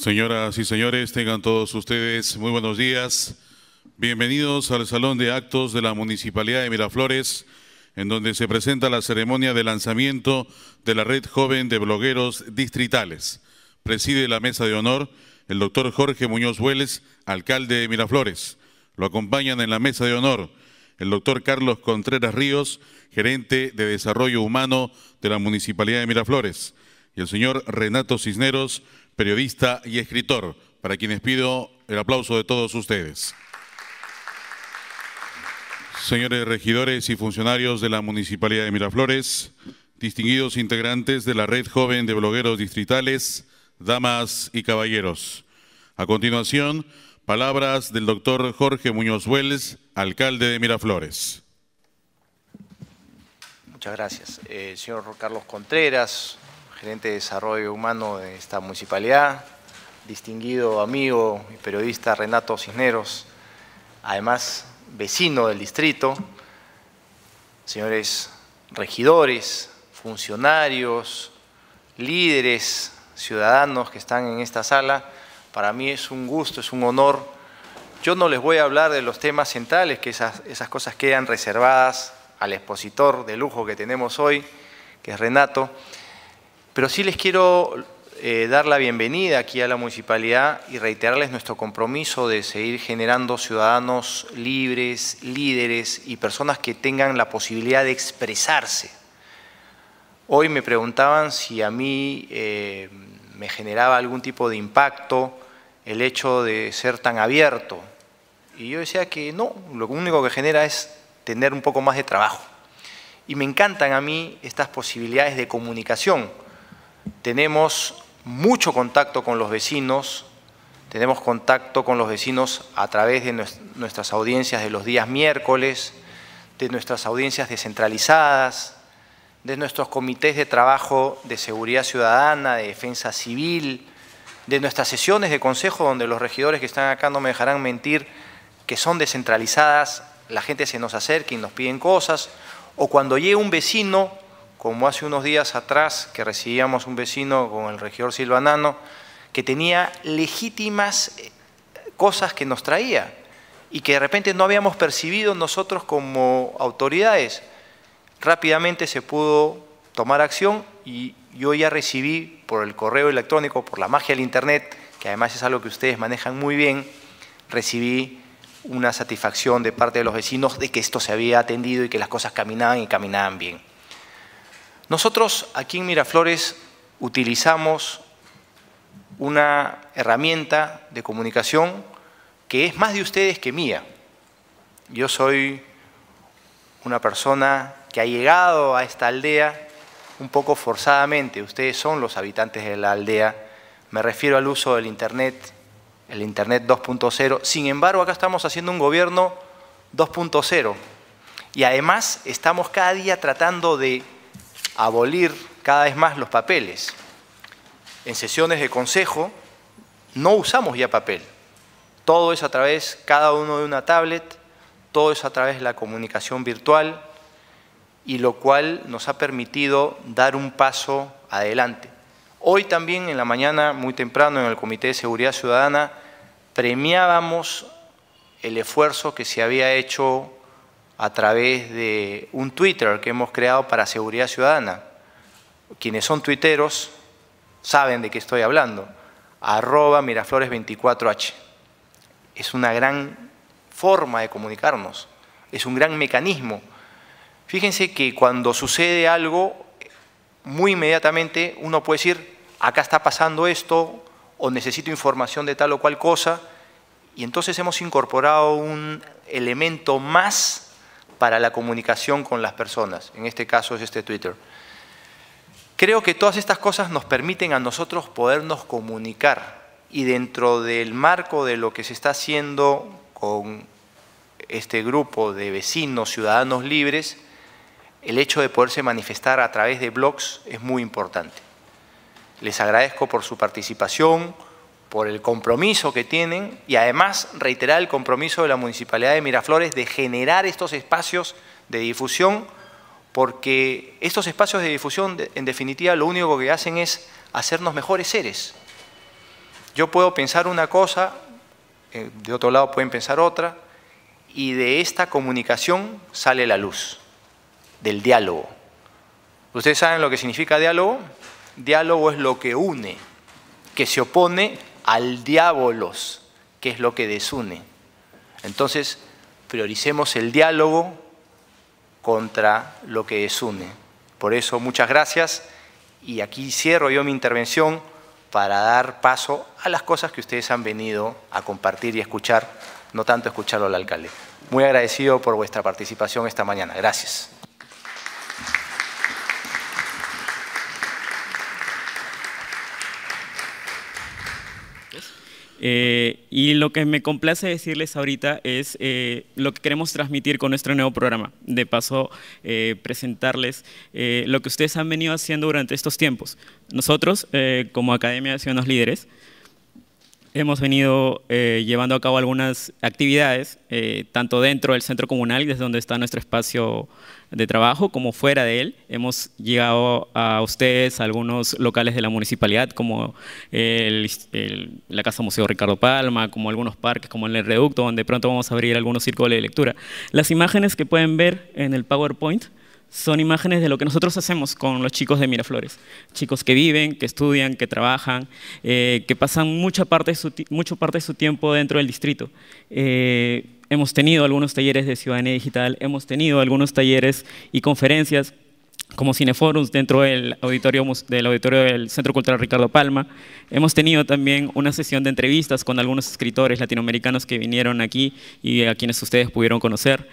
Señoras y señores, tengan todos ustedes muy buenos días. Bienvenidos al Salón de Actos de la Municipalidad de Miraflores, en donde se presenta la ceremonia de lanzamiento de la Red Joven de Blogueros Distritales. Preside la mesa de honor el doctor Jorge Muñoz Hueles, alcalde de Miraflores. Lo acompañan en la mesa de honor el doctor Carlos Contreras Ríos, gerente de Desarrollo Humano de la Municipalidad de Miraflores, y el señor Renato Cisneros, periodista y escritor, para quienes pido el aplauso de todos ustedes. Señores regidores y funcionarios de la Municipalidad de Miraflores, distinguidos integrantes de la Red Joven de Blogueros Distritales, damas y caballeros. A continuación, palabras del doctor Jorge Muñoz Wells, alcalde de Miraflores. Muchas gracias. Eh, señor Carlos Contreras, gerente de desarrollo humano de esta municipalidad, distinguido amigo y periodista Renato Cisneros, además vecino del distrito, señores regidores, funcionarios, líderes, ciudadanos que están en esta sala, para mí es un gusto, es un honor. Yo no les voy a hablar de los temas centrales, que esas, esas cosas quedan reservadas al expositor de lujo que tenemos hoy, que es Renato, pero sí les quiero eh, dar la bienvenida aquí a la municipalidad y reiterarles nuestro compromiso de seguir generando ciudadanos libres, líderes y personas que tengan la posibilidad de expresarse. Hoy me preguntaban si a mí eh, me generaba algún tipo de impacto el hecho de ser tan abierto. Y yo decía que no, lo único que genera es tener un poco más de trabajo. Y me encantan a mí estas posibilidades de comunicación tenemos mucho contacto con los vecinos, tenemos contacto con los vecinos a través de nuestras audiencias de los días miércoles, de nuestras audiencias descentralizadas, de nuestros comités de trabajo de seguridad ciudadana, de defensa civil, de nuestras sesiones de consejo donde los regidores que están acá no me dejarán mentir que son descentralizadas, la gente se nos acerca y nos piden cosas, o cuando llega un vecino como hace unos días atrás que recibíamos un vecino con el regidor Silvanano, que tenía legítimas eh, cosas que nos traía y que de repente no habíamos percibido nosotros como autoridades. Rápidamente se pudo tomar acción y yo ya recibí por el correo electrónico, por la magia del Internet, que además es algo que ustedes manejan muy bien, recibí una satisfacción de parte de los vecinos de que esto se había atendido y que las cosas caminaban y caminaban bien. Nosotros aquí en Miraflores utilizamos una herramienta de comunicación que es más de ustedes que mía. Yo soy una persona que ha llegado a esta aldea un poco forzadamente. Ustedes son los habitantes de la aldea. Me refiero al uso del Internet, el Internet 2.0. Sin embargo, acá estamos haciendo un gobierno 2.0. Y además estamos cada día tratando de abolir cada vez más los papeles. En sesiones de consejo no usamos ya papel. Todo es a través, cada uno de una tablet, todo es a través de la comunicación virtual y lo cual nos ha permitido dar un paso adelante. Hoy también en la mañana, muy temprano, en el Comité de Seguridad Ciudadana, premiábamos el esfuerzo que se había hecho a través de un Twitter que hemos creado para seguridad ciudadana. Quienes son tuiteros saben de qué estoy hablando. Arroba Miraflores24H. Es una gran forma de comunicarnos, es un gran mecanismo. Fíjense que cuando sucede algo, muy inmediatamente uno puede decir, acá está pasando esto, o necesito información de tal o cual cosa, y entonces hemos incorporado un elemento más para la comunicación con las personas. En este caso es este Twitter. Creo que todas estas cosas nos permiten a nosotros podernos comunicar y dentro del marco de lo que se está haciendo con este grupo de vecinos, ciudadanos libres, el hecho de poderse manifestar a través de blogs es muy importante. Les agradezco por su participación por el compromiso que tienen y además reiterar el compromiso de la Municipalidad de Miraflores de generar estos espacios de difusión, porque estos espacios de difusión, en definitiva, lo único que hacen es hacernos mejores seres. Yo puedo pensar una cosa, eh, de otro lado pueden pensar otra, y de esta comunicación sale la luz, del diálogo. ¿Ustedes saben lo que significa diálogo? Diálogo es lo que une, que se opone al diábolos, que es lo que desune. Entonces, prioricemos el diálogo contra lo que desune. Por eso, muchas gracias y aquí cierro yo mi intervención para dar paso a las cosas que ustedes han venido a compartir y escuchar, no tanto escucharlo al alcalde. Muy agradecido por vuestra participación esta mañana. Gracias. Eh, y lo que me complace decirles ahorita es eh, lo que queremos transmitir con nuestro nuevo programa. De paso, eh, presentarles lo que ustedes han venido haciendo durante estos tiempos. Nosotros, como Academia de Ciudadanos Líderes, hemos venido eh, llevando a cabo algunas actividades, eh, tanto dentro del centro comunal, desde donde está nuestro espacio de trabajo, como fuera de él. Hemos llegado a ustedes a algunos locales de la municipalidad, como la Casa Museo Ricardo Palma, como algunos parques, como el Reducto, donde pronto vamos a abrir algunos círculos de lectura. Las imágenes que pueden ver en el PowerPoint son imágenes de lo que nosotros hacemos con los chicos de Miraflores. Chicos que viven, que estudian, que trabajan, eh, que pasan mucha parte, de su, tiempo dentro del distrito. Eh, hemos tenido algunos talleres de ciudadanía digital, hemos tenido algunos talleres y conferencias como Cineforums dentro del auditorio, del auditorio del Centro Cultural Ricardo Palma. Hemos tenido también una sesión de entrevistas con algunos escritores latinoamericanos que vinieron aquí y a quienes ustedes pudieron conocer.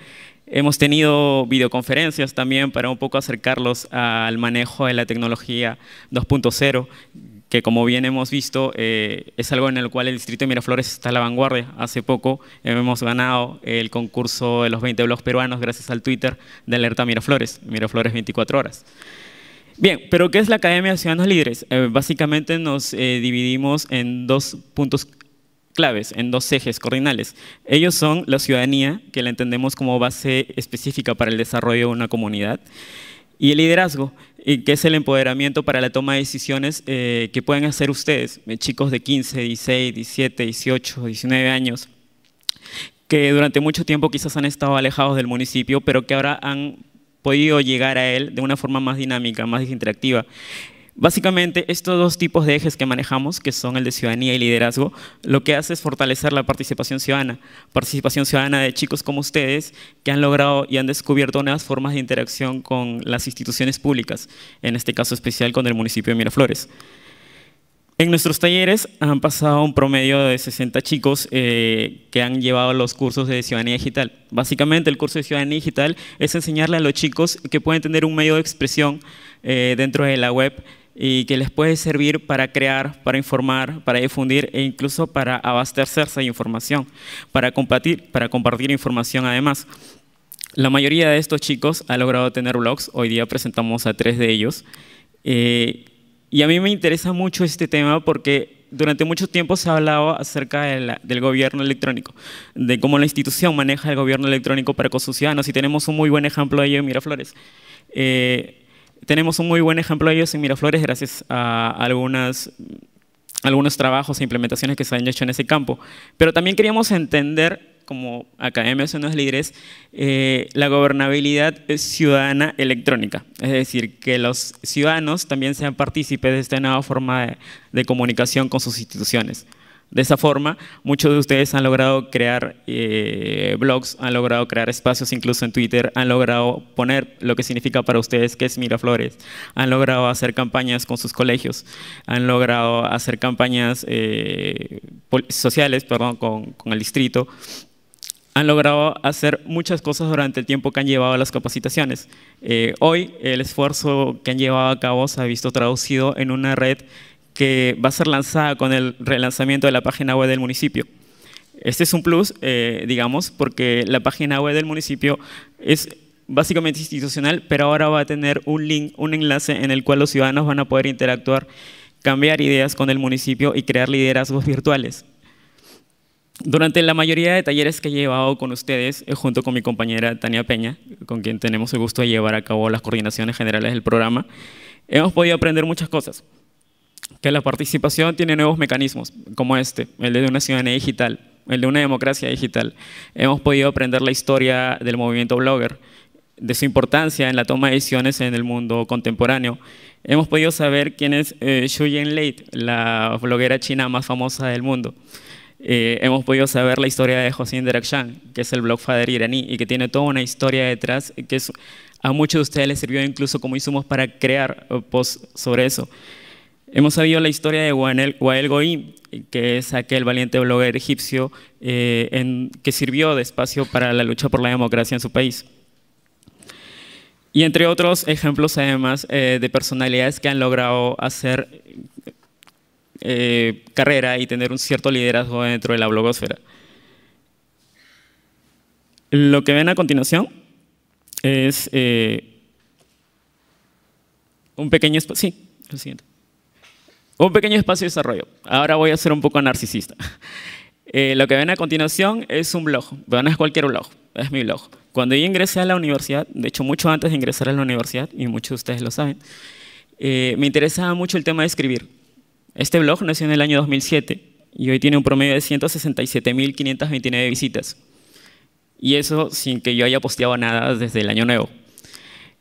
Hemos tenido videoconferencias también para un poco acercarlos al manejo de la tecnología 2.0, que como bien hemos visto eh, es algo en el cual el distrito de Miraflores está a la vanguardia. Hace poco hemos ganado el concurso de los 20 blogs peruanos gracias al Twitter de Alerta Miraflores, Miraflores 24 horas. Bien, pero ¿qué es la Academia de Ciudadanos Líderes? Eh, básicamente nos eh, dividimos en dos puntos claves en dos ejes cardinales. Ellos son la ciudadanía, que la entendemos como base específica para el desarrollo de una comunidad, y el liderazgo, que es el empoderamiento para la toma de decisiones eh, que pueden hacer ustedes, eh, chicos de 15, 16, 17, 18, 19 años, que durante mucho tiempo quizás han estado alejados del municipio, pero que ahora han podido llegar a él de una forma más dinámica, más interactiva. Básicamente, estos dos tipos de ejes que manejamos, que son el de ciudadanía y liderazgo, lo que hace es fortalecer la participación ciudadana. Participación ciudadana de chicos como ustedes que han logrado y han descubierto nuevas formas de interacción con las instituciones públicas, en este caso especial con el municipio de Miraflores. En nuestros talleres han pasado un promedio de 60 chicos eh, que han llevado los cursos de ciudadanía digital. Básicamente el curso de ciudadanía digital es enseñarle a los chicos que pueden tener un medio de expresión eh, dentro de la web y que les puede servir para crear, para informar, para difundir e incluso para abastecerse de información, para compartir, para compartir información además. La mayoría de estos chicos ha logrado tener blogs, hoy día presentamos a tres de ellos. Eh, y a mí me interesa mucho este tema porque durante mucho tiempo se ha hablado acerca del gobierno electrónico, de cómo la institución maneja el gobierno electrónico para con sus ciudadanos y tenemos un muy buen ejemplo de ello en Miraflores. Eh, tenemos un muy buen ejemplo de ellos en Miraflores gracias a algunos trabajos e implementaciones que se han hecho en ese campo. Pero también queríamos entender, como Academia de los Líderes, eh, la gobernabilidad ciudadana electrónica. Es decir, que los ciudadanos también sean partícipes de esta nueva forma de comunicación con sus instituciones. De esa forma, muchos de ustedes han logrado crear eh, blogs, han logrado crear espacios incluso en Twitter, han logrado poner lo que significa para ustedes que es Miraflores, han logrado hacer campañas con sus colegios, han logrado hacer campañas eh, sociales perdón, con, el distrito, han logrado hacer muchas cosas durante el tiempo que han llevado las capacitaciones. Eh, hoy el esfuerzo que han llevado a cabo se ha visto traducido en una red que va a ser lanzada con el relanzamiento de la página web del municipio. Este es un plus, eh, digamos, porque la página web del municipio es básicamente institucional, pero ahora va a tener un link, un enlace en el cual los ciudadanos van a poder interactuar, cambiar ideas con el municipio y crear liderazgos virtuales. Durante la mayoría de talleres que he llevado con ustedes, eh, junto con mi compañera Tania Peña, con quien tenemos el gusto de llevar a cabo las coordinaciones generales del programa, hemos podido aprender muchas cosas que la participación tiene nuevos mecanismos, como este, el de una ciudadanía digital, el de una democracia digital. Hemos podido aprender la historia del movimiento blogger, de su importancia en la toma de decisiones en el mundo contemporáneo. Hemos podido saber quién es eh, Xu Late, la bloguera china más famosa del mundo. Eh, hemos podido saber la historia de Hossein Derakshan, que es el blogfather iraní y que tiene toda una historia detrás que a muchos de ustedes les sirvió incluso como insumos para crear eh, posts sobre eso. Hemos sabido la historia de Wael Goim, que es aquel valiente blogger egipcio eh, que sirvió de espacio para la lucha por la democracia en su país. Y entre otros ejemplos, además, eh, de personalidades que han logrado hacer eh, carrera y tener un cierto liderazgo dentro de la blogosfera. Lo que ven a continuación es un pequeño... Sí, lo siguiente. Un pequeño espacio de desarrollo. Ahora voy a ser un poco narcisista. Eh, lo que ven a continuación es un blog. Bueno, es cualquier blog. Es mi blog. Cuando yo ingresé a la universidad, de hecho mucho antes de ingresar a la universidad, y muchos de ustedes lo saben, eh, me interesaba mucho el tema de escribir. Este blog nació en el año 2007 y hoy tiene un promedio de 167.529 visitas. Y eso sin que yo haya posteado nada desde el año nuevo.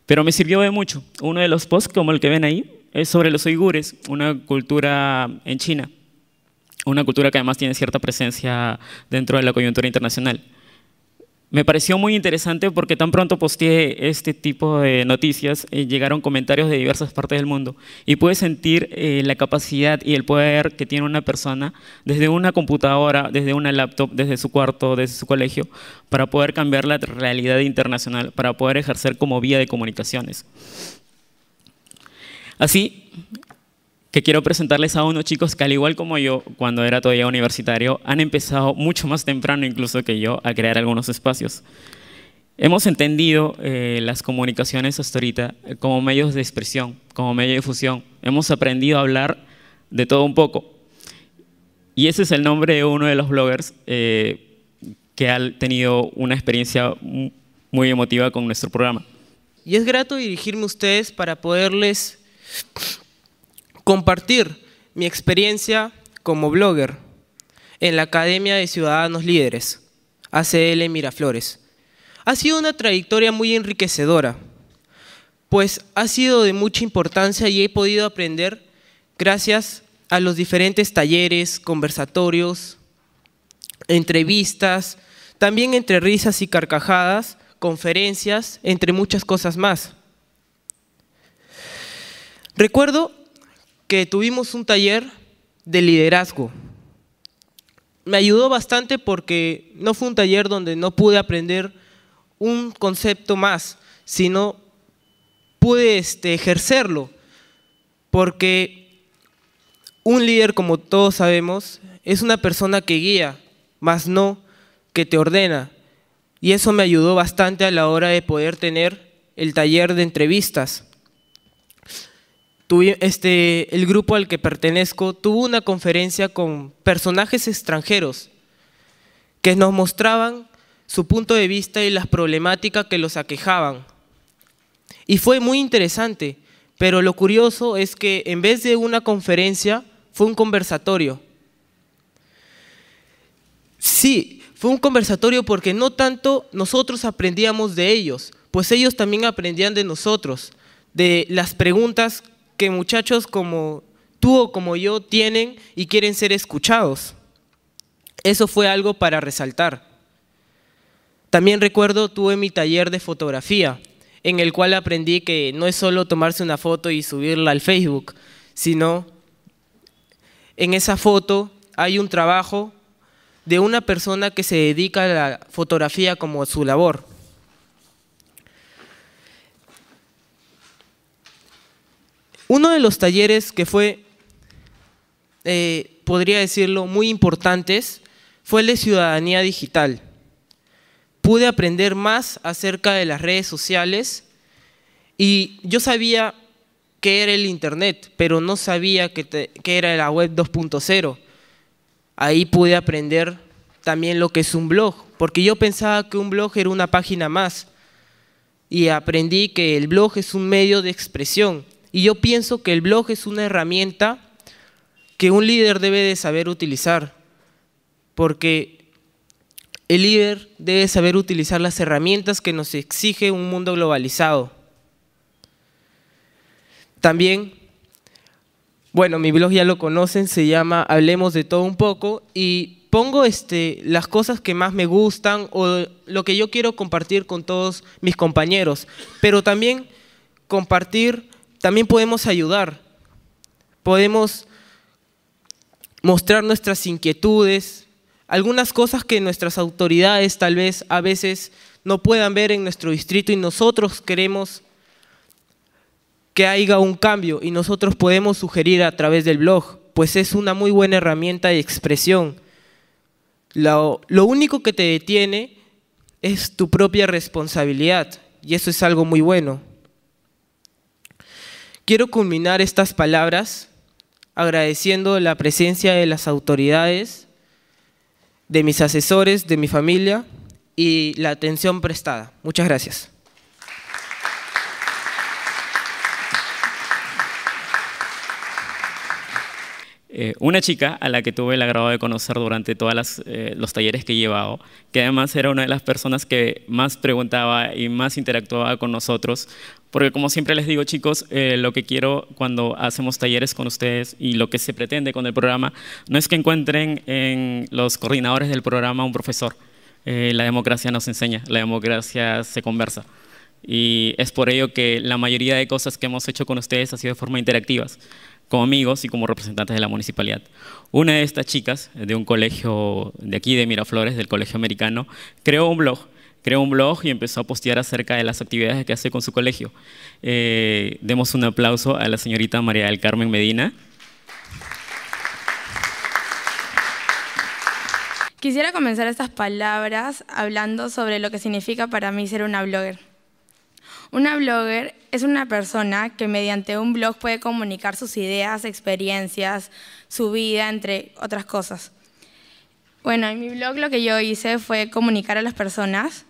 Pero me sirvió de mucho. Uno de los posts, como el que ven ahí, es sobre los uigures, una cultura en China, una cultura que además tiene cierta presencia dentro de la coyuntura internacional. Me pareció muy interesante porque tan pronto posteé este tipo de noticias, eh, llegaron comentarios de diversas partes del mundo y pude sentir eh, la capacidad y el poder que tiene una persona desde una computadora, desde una laptop, desde su cuarto, desde su colegio, para poder cambiar la realidad internacional, para poder ejercer como vía de comunicaciones. Así que quiero presentarles a unos chicos que al igual como yo, cuando era todavía universitario, han empezado mucho más temprano incluso que yo a crear algunos espacios. Hemos entendido eh, las comunicaciones hasta ahorita como medios de expresión, como medio de difusión. Hemos aprendido a hablar de todo un poco. Y ese es el nombre de uno de los bloggers eh, que ha tenido una experiencia muy emotiva con nuestro programa. Y es grato dirigirme a ustedes para poderles Compartir mi experiencia como blogger en la Academia de Ciudadanos Líderes, ACL Miraflores. Ha sido una trayectoria muy enriquecedora, pues ha sido de mucha importancia y he podido aprender gracias a los diferentes talleres, conversatorios, entrevistas, también entre risas y carcajadas, conferencias, entre muchas cosas más. Recuerdo que tuvimos un taller de liderazgo. Me ayudó bastante porque no fue un taller donde no pude aprender un concepto más, sino pude este, ejercerlo, porque un líder, como todos sabemos, es una persona que guía, más no que te ordena. Y eso me ayudó bastante a la hora de poder tener el taller de entrevistas. Este, el grupo al que pertenezco tuvo una conferencia con personajes extranjeros que nos mostraban su punto de vista y las problemáticas que los aquejaban. Y fue muy interesante, pero lo curioso es que en vez de una conferencia, fue un conversatorio. Sí, fue un conversatorio porque no tanto nosotros aprendíamos de ellos, pues ellos también aprendían de nosotros, de las preguntas que muchachos como tú o como yo tienen y quieren ser escuchados. Eso fue algo para resaltar. También recuerdo tuve mi taller de fotografía, en el cual aprendí que no es solo tomarse una foto y subirla al Facebook, sino en esa foto hay un trabajo de una persona que se dedica a la fotografía como su labor. Uno de los talleres que fue, eh, podría decirlo, muy importantes fue el de ciudadanía digital. Pude aprender más acerca de las redes sociales y yo sabía qué era el Internet, pero no sabía qué era la web 2.0. Ahí pude aprender también lo que es un blog, porque yo pensaba que un blog era una página más y aprendí que el blog es un medio de expresión y yo pienso que el blog es una herramienta que un líder debe de saber utilizar, porque el líder debe saber utilizar las herramientas que nos exige un mundo globalizado. También, bueno, mi blog ya lo conocen, se llama Hablemos de todo un poco y pongo este, las cosas que más me gustan o lo que yo quiero compartir con todos mis compañeros, pero también compartir también podemos ayudar, podemos mostrar nuestras inquietudes, algunas cosas que nuestras autoridades tal vez a veces no puedan ver en nuestro distrito y nosotros queremos que haya un cambio y nosotros podemos sugerir a través del blog, pues es una muy buena herramienta de expresión. Lo, único que te detiene es tu propia responsabilidad y eso es algo muy bueno. Quiero culminar estas palabras agradeciendo la presencia de las autoridades, de mis asesores, de mi familia y la atención prestada. Muchas gracias. Eh, una chica a la que tuve el agrado de conocer durante todos eh, los talleres que he llevado, que además era una de las personas que más preguntaba y más interactuaba con nosotros, porque como siempre les digo chicos, eh, lo que quiero cuando hacemos talleres con ustedes y lo que se pretende con el programa, no es que encuentren en los coordinadores del programa un profesor. la democracia nos enseña, la democracia se conversa. Y es por ello que la mayoría de cosas que hemos hecho con ustedes ha sido de forma interactiva como amigos y como representantes de la municipalidad. Una de estas chicas de un colegio de aquí de Miraflores, del colegio americano, creó un blog creó un blog y empezó a postear acerca de las actividades que hace con su colegio. Eh, demos un aplauso a la señorita María del Carmen Medina. Quisiera comenzar estas palabras hablando sobre lo que significa para mí ser una blogger. Una blogger es una persona que mediante un blog puede comunicar sus ideas, experiencias, su vida, entre otras cosas. Bueno, en mi blog lo que yo hice fue comunicar a las personas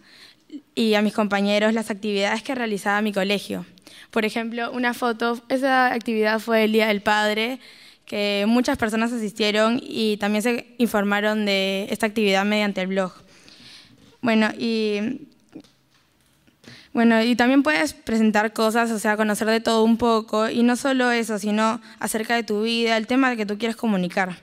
y a mis compañeros las actividades que realizaba mi colegio. Por ejemplo, una foto, esa actividad fue el Día del Padre, que muchas personas asistieron y también se informaron de esta actividad mediante el blog. Bueno, y bueno, y también puedes presentar cosas, o sea, conocer de todo un poco, y no solo eso, sino acerca de tu vida, el tema que tú quieres comunicar.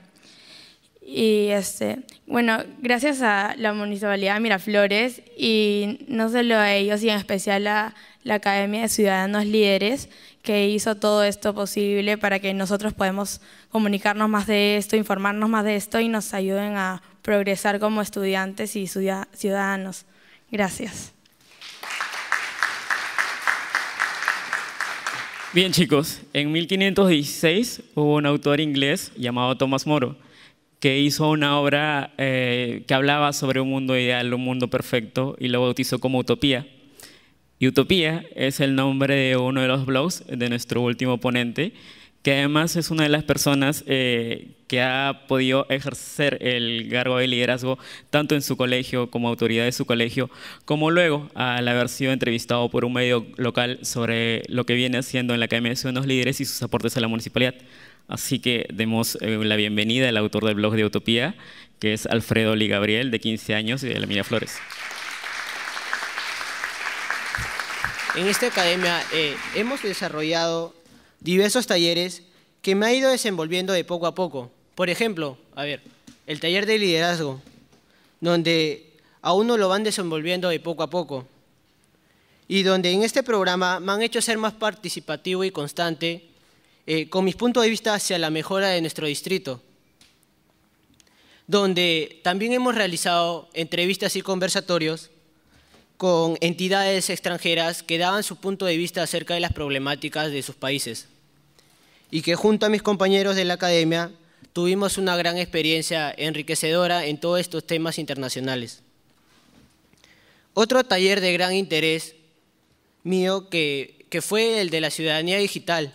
Y este, bueno, gracias a la Municipalidad Miraflores, y no solo a ellos, y en especial a la Academia de Ciudadanos Líderes, que hizo todo esto posible para que nosotros podamos comunicarnos más de esto, informarnos más de esto y nos ayuden a progresar como estudiantes y ciudadanos. Gracias. Bien chicos, en 1516 hubo un autor inglés llamado Thomas Moro que hizo una obra eh, que hablaba sobre un mundo ideal, un mundo perfecto, y lo bautizó como Utopía. Y Utopía es el nombre de uno de los blogs de nuestro último ponente, que además es una de las personas eh, que ha podido ejercer el cargo de liderazgo tanto en su colegio como autoridad de su colegio, como luego al haber sido entrevistado por un medio local sobre lo que viene haciendo en la Academia de Ciudadanos Líderes y sus aportes a la municipalidad. Así que demos eh, la bienvenida al autor del blog de Utopía, que es Alfredo Lee Gabriel, de 15 años y de la Flores En esta academia eh, hemos desarrollado diversos talleres que me ha ido desenvolviendo de poco a poco. Por ejemplo, a ver, el taller de liderazgo, donde aún no lo van desenvolviendo de poco a poco y donde en este programa me han hecho ser más participativo y constante eh, con mis puntos de vista hacia la mejora de nuestro distrito, donde también hemos realizado entrevistas y conversatorios con entidades extranjeras que daban su punto de vista acerca de las problemáticas de sus países y que junto a mis compañeros de la academia tuvimos una gran experiencia enriquecedora en todos estos temas internacionales. Otro taller de gran interés mío que, fue el de la ciudadanía digital,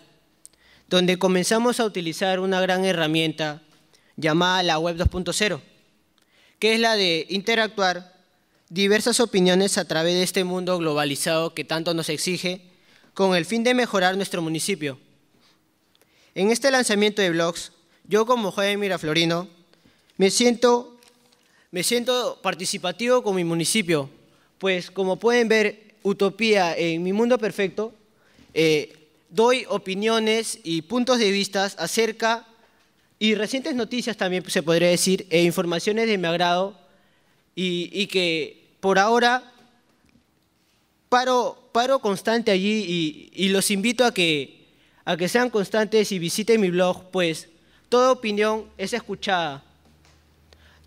donde comenzamos a utilizar una gran herramienta llamada la Web 2.0, que es la de interactuar diversas opiniones a través de este mundo globalizado que tanto nos exige, con el fin de mejorar nuestro municipio. En este lanzamiento de blogs, yo como joven miraflorino, me siento, me siento participativo con mi municipio, pues como pueden ver, Utopía en mi mundo perfecto, eh, doy opiniones y puntos de vista acerca y recientes noticias también se podría decir, e informaciones de mi agrado y, que por ahora paro, paro constante allí y los invito a que a que sean constantes y visiten mi blog, pues toda opinión es escuchada.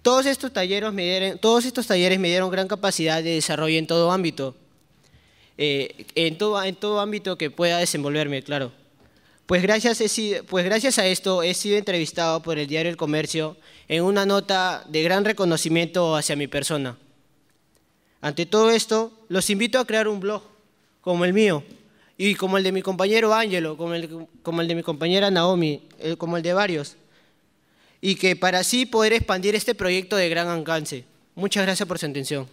Todos estos, talleres me dieron, todos estos talleres me dieron gran capacidad de desarrollo en todo ámbito, eh, en, todo, ámbito que pueda desenvolverme, claro. Pues gracias, pues gracias a esto he sido entrevistado por el diario El Comercio en una nota de gran reconocimiento hacia mi persona. Ante todo esto, los invito a crear un blog como el mío, y como el de mi compañero Ángelo, como el, de mi compañera Naomi, eh, como el de varios, y que para así poder expandir este proyecto de gran alcance. Muchas gracias por su atención.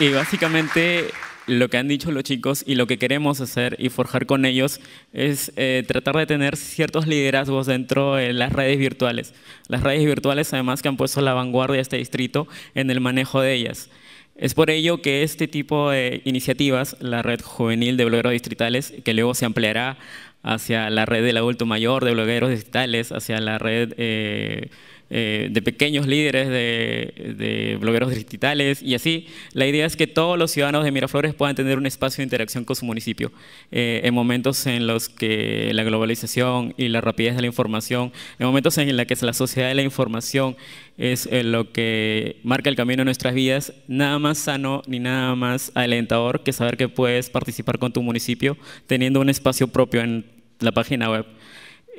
Y básicamente lo que han dicho los chicos y lo que queremos hacer y forjar con ellos es eh, tratar de tener ciertos liderazgos dentro de las redes virtuales. Las redes virtuales además que han puesto la vanguardia de este distrito en el manejo de ellas. Es por ello que este tipo de iniciativas, la red juvenil de blogueros distritales, que luego se ampliará hacia la red del adulto mayor de blogueros distritales, hacia la red eh, eh, de pequeños líderes, de, blogueros digitales y así. La idea es que todos los ciudadanos de Miraflores puedan tener un espacio de interacción con su municipio eh, en momentos en los que la globalización y la rapidez de la información, en momentos en los que la sociedad de la información es eh, lo que marca el camino de nuestras vidas, nada más sano ni nada más alentador que saber que puedes participar con tu municipio teniendo un espacio propio en la página web.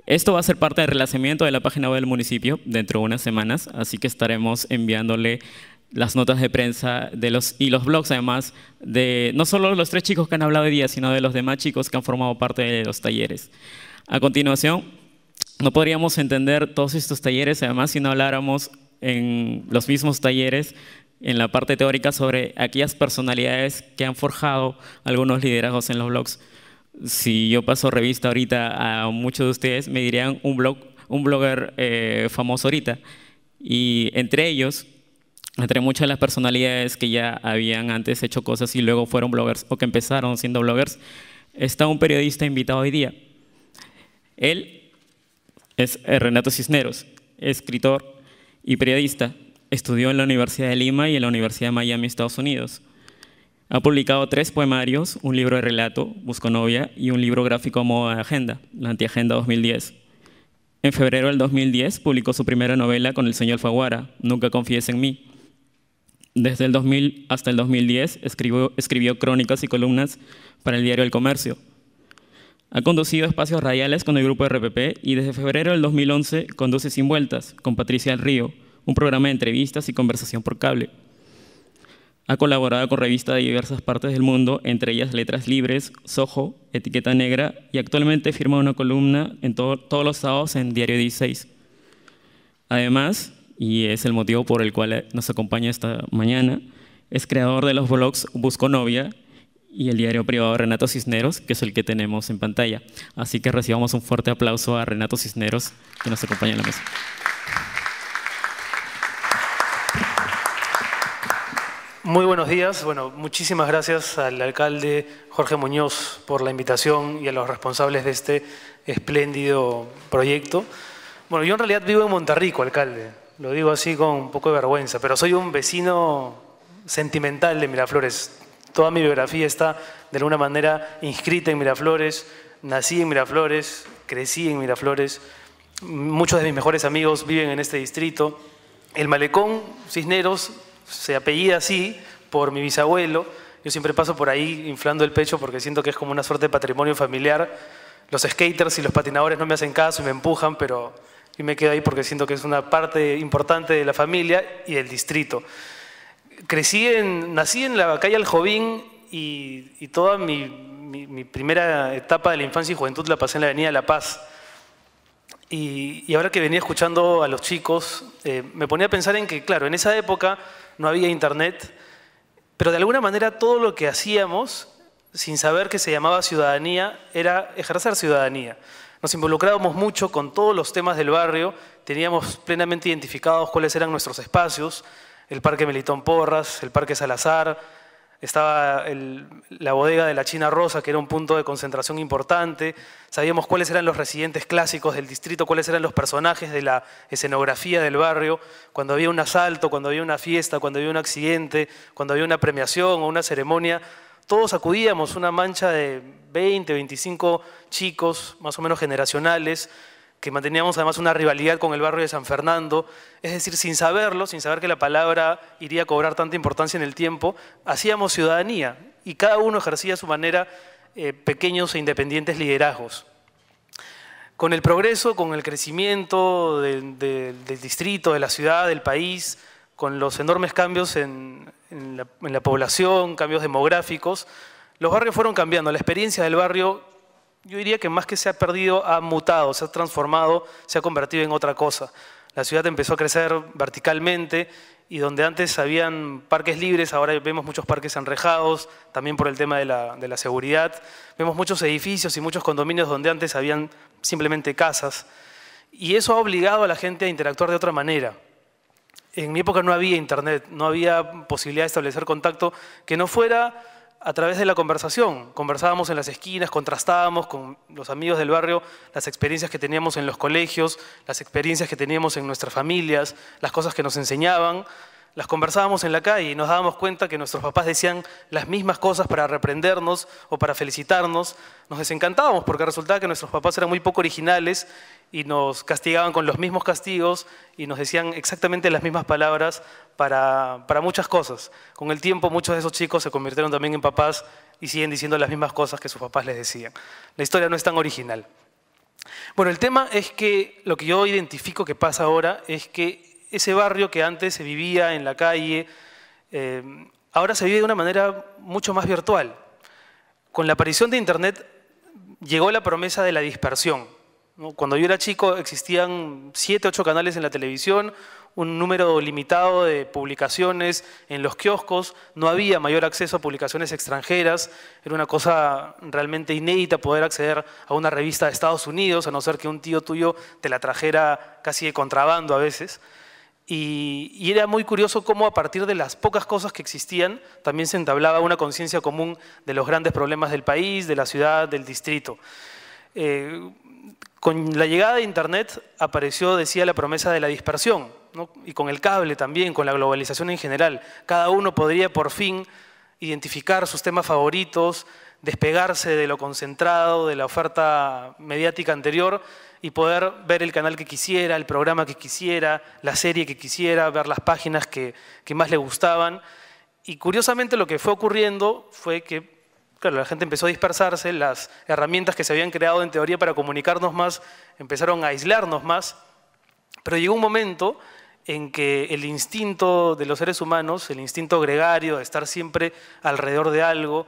Esto va a ser parte del relanzamiento de la página web del municipio dentro de unas semanas, así que estaremos enviándole las notas de prensa de los, y los blogs, además, de no solo los tres chicos que han hablado hoy día, sino de los demás chicos que han formado parte de los talleres. A continuación, no podríamos entender todos estos talleres, además, si no habláramos en los mismos talleres, en la parte teórica, sobre aquellas personalidades que han forjado algunos liderazgos en los blogs si yo paso revista ahorita a muchos de ustedes, me dirían un, blogger eh, famoso ahorita. Y entre ellos, entre muchas de las personalidades que ya habían antes hecho cosas y luego fueron bloggers o que empezaron siendo bloggers, está un periodista invitado hoy día. Él es Renato Cisneros, escritor y periodista. Estudió en la Universidad de Lima y en la Universidad de Miami, Estados Unidos. Ha publicado tres poemarios, un libro de relato, Busco novia, y un libro gráfico a modo de agenda, La Antiagenda 2010. En febrero del 2010 publicó su primera novela con el señor Faguara, Nunca confíes en mí. Desde el 2000 hasta el 2010 escribió, escribió crónicas y columnas para el diario El Comercio. Ha conducido espacios radiales con el grupo RPP y desde febrero del 2011 conduce Sin Vueltas con Patricia del Río, un programa de entrevistas y conversación por cable. Ha colaborado con revistas de diversas partes del mundo, entre ellas Letras Libres, Soho, Etiqueta Negra y actualmente firma una columna en todos los sábados en Diario 16. Además, y es el motivo por el cual eh, nos acompaña esta mañana, es creador de los blogs Busco Novia y el diario privado Renato Cisneros, que es el que tenemos en pantalla. Así que recibamos un fuerte aplauso a Renato Cisneros, que nos acompaña en la mesa. Muy buenos días. Bueno, muchísimas gracias al alcalde Jorge Muñoz por la invitación y a los responsables de este espléndido proyecto. Bueno, yo en realidad vivo en Monterrico, alcalde. Lo digo así con un poco de vergüenza, pero soy un vecino sentimental de Miraflores. Toda mi biografía está de alguna manera inscrita en Miraflores. Nací en Miraflores, crecí en Miraflores. Muchos de mis mejores amigos viven en este distrito. El malecón Cisneros se apellida así por mi bisabuelo. Yo siempre paso por ahí inflando el pecho porque siento que es como una suerte de patrimonio familiar. Los skaters y los patinadores no me hacen caso y me empujan, pero yo me quedo ahí porque siento que es una parte importante de la familia y del distrito. Crecí nací en la calle Aljovín y, y toda mi, mi primera etapa de la infancia y juventud la pasé en la Avenida La Paz y, ahora que venía escuchando a los chicos, eh, me ponía a pensar en que, claro, en esa época no había internet, pero de alguna manera todo lo que hacíamos, sin saber que se llamaba ciudadanía, era ejercer ciudadanía. Nos involucrábamos mucho con todos los temas del barrio, teníamos plenamente identificados cuáles eran nuestros espacios, el Parque Melitón Porras, el Parque Salazar, estaba la bodega de la China Rosa, que era un punto de concentración importante, sabíamos cuáles eran los residentes clásicos del distrito, cuáles eran los personajes de la escenografía del barrio, cuando había un asalto, cuando había una fiesta, cuando había un accidente, cuando había una premiación o una ceremonia, todos acudíamos, una mancha de 20, 25 chicos, más o menos generacionales, que manteníamos además una rivalidad con el barrio de San Fernando, es decir, sin saberlo, sin saber que la palabra iría a cobrar tanta importancia en el tiempo, hacíamos ciudadanía y cada uno ejercía a su manera eh, pequeños e independientes liderazgos. Con el progreso, con el crecimiento del distrito, de la ciudad, del país, con los enormes cambios en, la, en la población, cambios demográficos, los barrios fueron cambiando, la experiencia del barrio yo diría que más que se ha perdido, ha mutado, se ha transformado, se ha convertido en otra cosa. La ciudad empezó a crecer verticalmente y donde antes habían parques libres, ahora vemos muchos parques enrejados, también por el tema de la, de la seguridad. Vemos muchos edificios y muchos condominios donde antes habían simplemente casas. Y eso ha obligado a la gente a interactuar de otra manera. En mi época no había internet, no había posibilidad de establecer contacto que no fuera a través de la conversación. Conversábamos en las esquinas, contrastábamos con los amigos del barrio las experiencias que teníamos en los colegios, las experiencias que teníamos en nuestras familias, las cosas que nos enseñaban las conversábamos en la calle y nos dábamos cuenta que nuestros papás decían las mismas cosas para reprendernos o para felicitarnos. Nos desencantábamos porque resultaba que nuestros papás eran muy poco originales y nos castigaban con los mismos castigos y nos decían exactamente las mismas palabras para, muchas cosas. Con el tiempo muchos de esos chicos se convirtieron también en papás y siguen diciendo las mismas cosas que sus papás les decían. La historia no es tan original. Bueno, el tema es que lo que yo identifico que pasa ahora es que ese barrio que antes se vivía en la calle, eh, ahora se vive de una manera mucho más virtual. Con la aparición de Internet llegó la promesa de la dispersión. Cuando yo era chico existían siete, ocho canales en la televisión, un número limitado de publicaciones en los kioscos, no había mayor acceso a publicaciones extranjeras, era una cosa realmente inédita poder acceder a una revista de Estados Unidos, a no ser que un tío tuyo te la trajera casi de contrabando a veces. Y, era muy curioso cómo a partir de las pocas cosas que existían, también se entablaba una conciencia común de los grandes problemas del país, de la ciudad, del distrito. Eh, con la llegada de Internet apareció, decía, la promesa de la dispersión, y con el cable también, con la globalización en general. Cada uno podría por fin identificar sus temas favoritos, despegarse de lo concentrado, de la oferta mediática anterior y poder ver el canal que quisiera, el programa que quisiera, la serie que quisiera, ver las páginas que, más le gustaban. Y curiosamente lo que fue ocurriendo fue que claro, la gente empezó a dispersarse, las herramientas que se habían creado en teoría para comunicarnos más empezaron a aislarnos más, pero llegó un momento en que el instinto de los seres humanos, el instinto gregario de estar siempre alrededor de algo,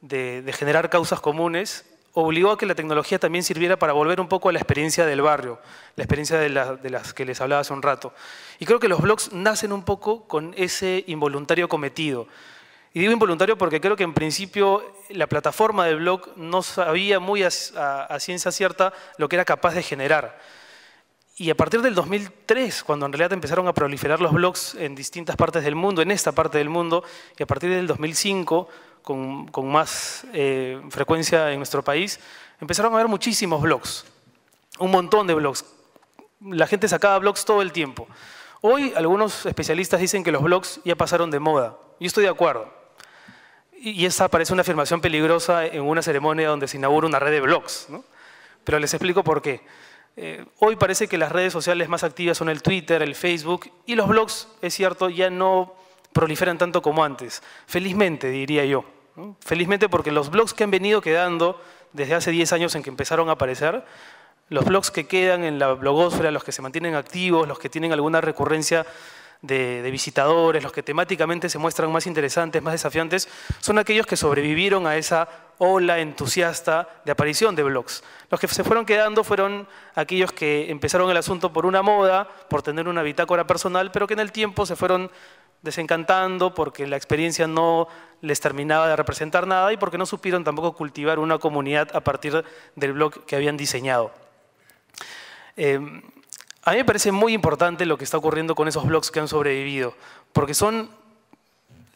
de generar causas comunes, obligó a que la tecnología también sirviera para volver un poco a la experiencia del barrio, la experiencia de, las que les hablaba hace un rato. Y creo que los blogs nacen un poco con ese involuntario cometido. Y digo involuntario porque creo que en principio la plataforma del blog no sabía muy a ciencia cierta lo que era capaz de generar. Y a partir del 2003, cuando en realidad empezaron a proliferar los blogs en distintas partes del mundo, en esta parte del mundo, y a partir del 2005 con, más eh, frecuencia en nuestro país, empezaron a haber muchísimos blogs, un montón de blogs. La gente sacaba blogs todo el tiempo. Hoy algunos especialistas dicen que los blogs ya pasaron de moda. Yo estoy de acuerdo. Y esa parece una afirmación peligrosa en una ceremonia donde se inaugura una red de blogs. Pero les explico por qué. Eh, hoy parece que las redes sociales más activas son el Twitter, el Facebook, y los blogs, es cierto, ya no proliferan tanto como antes. Felizmente, diría yo. Felizmente porque los blogs que han venido quedando desde hace 10 años en que empezaron a aparecer, los blogs que quedan en la blogósfera, los que se mantienen activos, los que tienen alguna recurrencia de, de, visitadores, los que temáticamente se muestran más interesantes, más desafiantes, son aquellos que sobrevivieron a esa ola entusiasta de aparición de blogs. Los que se fueron quedando fueron aquellos que empezaron el asunto por una moda, por tener una bitácora personal, pero que en el tiempo se fueron desencantando porque la experiencia no les terminaba de representar nada y porque no supieron tampoco cultivar una comunidad a partir del blog que habían diseñado. Eh, a mí me parece muy importante lo que está ocurriendo con esos blogs que han sobrevivido, porque son,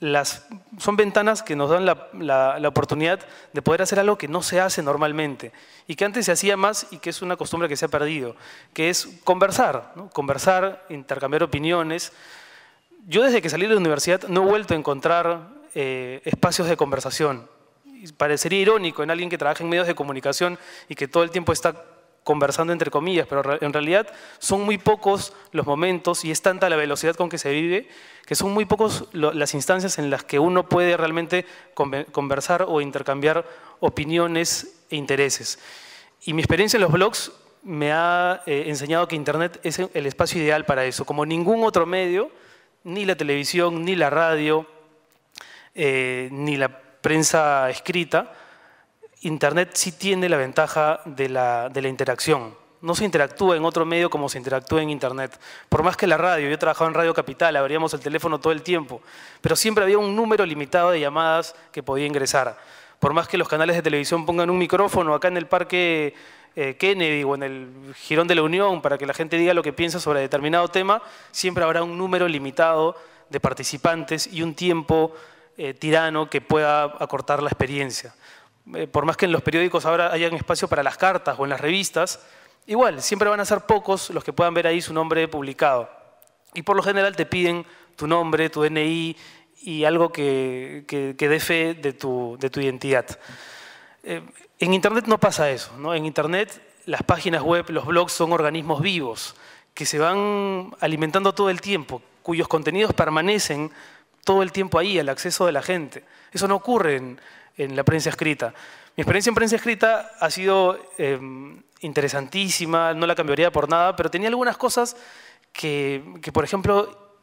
las, son ventanas que nos dan la, la, la, oportunidad de poder hacer algo que no se hace normalmente y que antes se hacía más y que es una costumbre que se ha perdido, que es conversar, ¿no? conversar, intercambiar opiniones, yo desde que salí de la universidad no he vuelto a encontrar eh, espacios de conversación. Parecería irónico en alguien que trabaja en medios de comunicación y que todo el tiempo está conversando entre comillas, pero en realidad son muy pocos los momentos y es tanta la velocidad con que se vive que son muy pocos las instancias en las que uno puede realmente conversar o intercambiar opiniones e intereses. Y mi experiencia en los blogs me ha eh, enseñado que Internet es el espacio ideal para eso. Como ningún otro medio, ni la televisión, ni la radio, eh, ni la prensa escrita, Internet sí tiene la ventaja de la, de la, interacción. No se interactúa en otro medio como se interactúa en Internet. Por más que la radio, yo he trabajado en Radio Capital, abríamos el teléfono todo el tiempo, pero siempre había un número limitado de llamadas que podía ingresar. Por más que los canales de televisión pongan un micrófono, acá en el parque eh, Kennedy o en el Girón de la Unión para que la gente diga lo que piensa sobre determinado tema, siempre habrá un número limitado de participantes y un tiempo eh, tirano que pueda acortar la experiencia. Eh, por más que en los periódicos ahora hayan espacio para las cartas o en las revistas, igual, siempre van a ser pocos los que puedan ver ahí su nombre publicado. Y por lo general te piden tu nombre, tu DNI y algo que, dé fe de tu, de tu identidad. En Internet no pasa eso. ¿no? En Internet las páginas web, los blogs son organismos vivos que se van alimentando todo el tiempo, cuyos contenidos permanecen todo el tiempo ahí, al acceso de la gente. Eso no ocurre en, la prensa escrita. Mi experiencia en prensa escrita ha sido em, interesantísima, no la cambiaría por nada, pero tenía algunas cosas que, por ejemplo,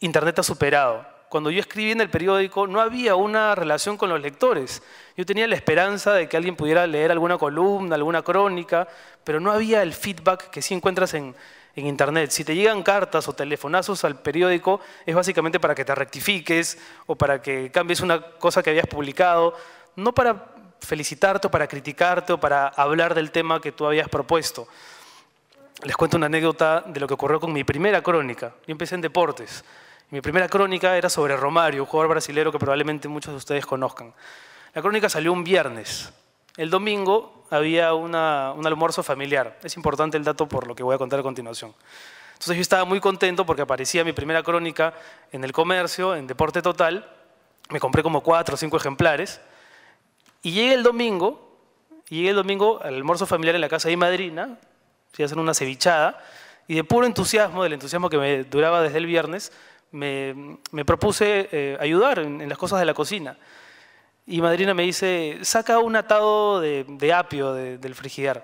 Internet ha superado cuando yo escribí en el periódico, no había una relación con los lectores. Yo tenía la esperanza de que alguien pudiera leer alguna columna, alguna crónica, pero no había el feedback que sí encuentras en, Internet. Si te llegan cartas o telefonazos al periódico, es básicamente para que te rectifiques o para que cambies una cosa que habías publicado, no para felicitarte o para criticarte o para hablar del tema que tú habías propuesto. Les cuento una anécdota de lo que ocurrió con mi primera crónica. Yo empecé en deportes. Mi primera crónica era sobre Romario, un jugador brasilero que probablemente muchos de ustedes conozcan. La crónica salió un viernes. El domingo había un almuerzo familiar. Es importante el dato por lo que voy a contar a continuación. Entonces yo estaba muy contento porque aparecía mi primera crónica en el comercio, en Deporte Total. Me compré como cuatro o cinco ejemplares. Y llegué el domingo, llegué el domingo al almuerzo familiar en la casa de madrina, se hacen una cevichada, y de puro entusiasmo, del entusiasmo que me duraba desde el viernes, me, propuse eh, ayudar en, las cosas de la cocina. Y madrina me dice, saca un atado de, apio del frigider.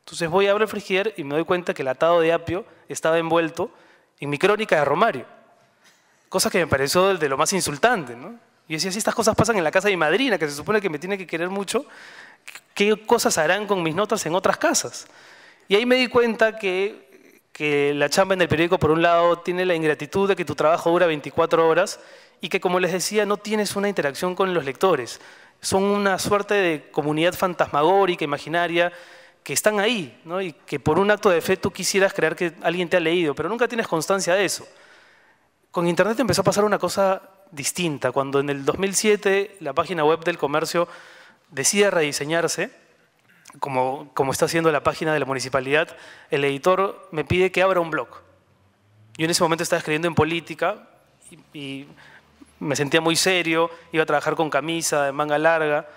Entonces voy, a abrir el frigider y me doy cuenta que el atado de apio estaba envuelto en mi crónica de Romario. Cosa que me pareció de lo más insultante, ¿no? Y decía, si estas cosas pasan en la casa de madrina, que se supone que me tiene que querer mucho, ¿qué cosas harán con mis notas en otras casas? Y ahí me di cuenta que que la chamba en el periódico, por un lado, tiene la ingratitud de que tu trabajo dura 24 horas y que, como les decía, no tienes una interacción con los lectores. Son una suerte de comunidad fantasmagórica, imaginaria, que están ahí, y que por un acto de fe tú quisieras creer que alguien te ha leído, pero nunca tienes constancia de eso. Con Internet empezó a pasar una cosa distinta. Cuando en el 2007 la página web del comercio decide rediseñarse, como, está haciendo la página de la municipalidad, el editor me pide que abra un blog. Yo en ese momento estaba escribiendo en política y, me sentía muy serio, iba a trabajar con camisa, de manga larga.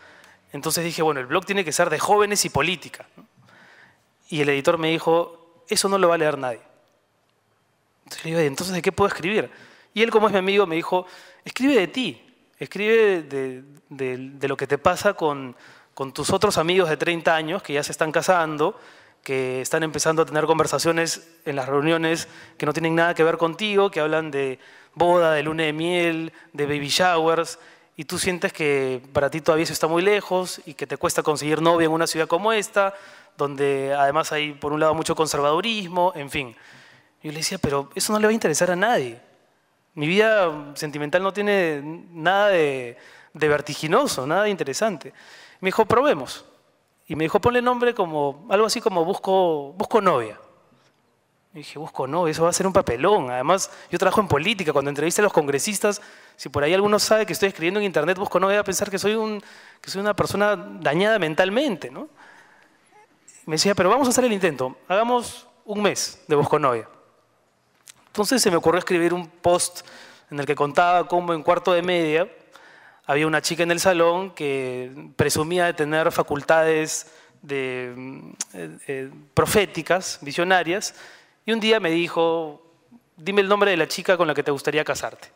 Entonces dije, bueno, el blog tiene que ser de jóvenes y política. Y el editor me dijo, eso no lo va a leer nadie. Entonces le entonces, ¿de qué puedo escribir? Y él, como es mi amigo, me dijo, escribe de ti, escribe de lo que te pasa con, con tus otros amigos de 30 años que ya se están casando, que están empezando a tener conversaciones en las reuniones que no tienen nada que ver contigo, que hablan de boda, de luna de miel, de baby showers, y tú sientes que para ti todavía eso está muy lejos y que te cuesta conseguir novia en una ciudad como esta, donde además hay por un lado mucho conservadurismo, en fin. Yo le decía, pero eso no le va a interesar a nadie. Mi vida sentimental no tiene nada de, de vertiginoso, nada de interesante. Me dijo, probemos. Y me dijo, ponle nombre como, algo así como busco, busco novia. Y dije, busco novia, eso va a ser un papelón. Además, yo trabajo en política, cuando entreviste a los congresistas, si por ahí alguno sabe que estoy escribiendo en internet, busco novia, va a pensar que soy, que soy una persona dañada mentalmente, ¿no? Me decía, pero vamos a hacer el intento, hagamos un mes de busco novia. Entonces se me ocurrió escribir un post en el que contaba cómo en cuarto de media había una chica en el salón que presumía de tener facultades de, eh, eh, proféticas, visionarias, y un día me dijo, dime el nombre de la chica con la que te gustaría casarte.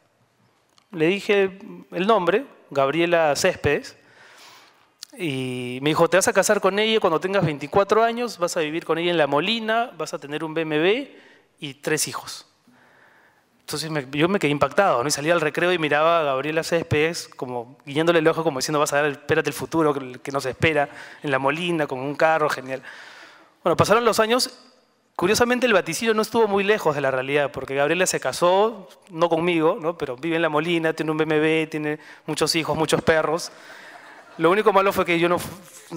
Le dije el nombre, Gabriela Céspedes, y me dijo, te vas a casar con ella cuando tengas 24 años, vas a vivir con ella en La Molina, vas a tener un BMW y tres hijos. Entonces yo me quedé impactado, Y salía al recreo y miraba a Gabriela Céspedes como guiñándole el ojo, como diciendo, vas a dar, espérate el futuro que, nos espera, en la molina, con un carro, genial. Bueno, pasaron los años, curiosamente el vaticinio no estuvo muy lejos de la realidad, porque Gabriela se casó, no conmigo, ¿no? pero vive en la molina, tiene un BMW, tiene muchos hijos, muchos perros. Lo único malo fue que yo no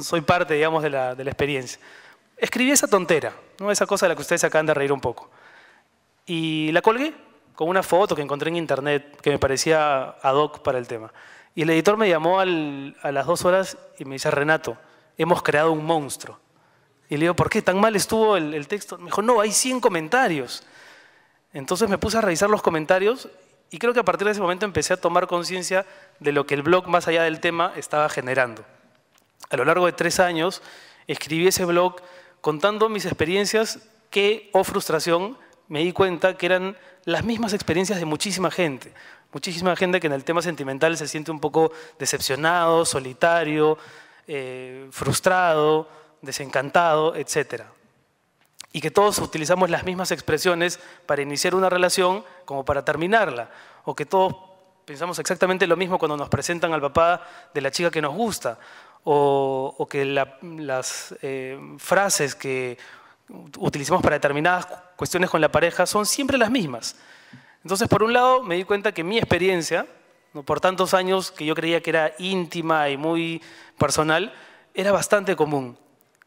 soy parte, digamos, de la, de la experiencia. Escribí esa tontera, ¿no? esa cosa de la que ustedes acaban de reír un poco. Y la colgué, con una foto que encontré en internet que me parecía ad hoc para el tema. Y el editor me llamó a las dos horas y me dice, Renato, hemos creado un monstruo. Y le digo, ¿por qué tan mal estuvo el, texto? Me dijo, no, hay 100 comentarios. Entonces me puse a revisar los comentarios y creo que a partir de ese momento empecé a tomar conciencia de lo que el blog, más allá del tema, estaba generando. A lo largo de tres años escribí ese blog contando mis experiencias que, o frustración, me di cuenta que eran las mismas experiencias de muchísima gente. Muchísima gente que en el tema sentimental se siente un poco decepcionado, solitario, eh, frustrado, desencantado, etc. Y que todos utilizamos las mismas expresiones para iniciar una relación como para terminarla. O que todos pensamos exactamente lo mismo cuando nos presentan al papá de la chica que nos gusta. O, que las eh, frases que utilizamos para determinadas cuestiones con la pareja son siempre las mismas. Entonces, por un lado, me di cuenta que mi experiencia, por tantos años que yo creía que era íntima y muy personal, era bastante común.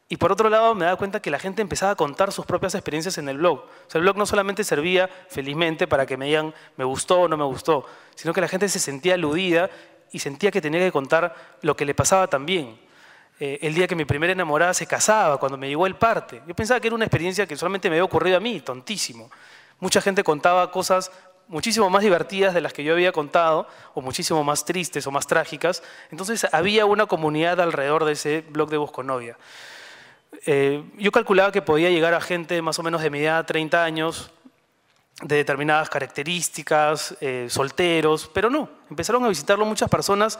Y por otro lado, me daba cuenta que la gente empezaba a contar sus propias experiencias en el blog. O sea, el blog no solamente servía, felizmente, para que me digan me gustó o no me gustó, sino que la gente se sentía aludida y sentía que tenía que contar lo que le pasaba también. Eh, el día que mi primera enamorada se casaba, cuando me llegó el parte. Yo pensaba que era una experiencia que solamente me había ocurrido a mí, tontísimo. Mucha gente contaba cosas muchísimo más divertidas de las que yo había contado, o muchísimo más tristes o más trágicas. Entonces había una comunidad alrededor de ese blog de Busco Novia. Eh, yo calculaba que podía llegar a gente más o menos de mi edad, 30 años, de determinadas características, eh, solteros, pero no, empezaron a visitarlo muchas personas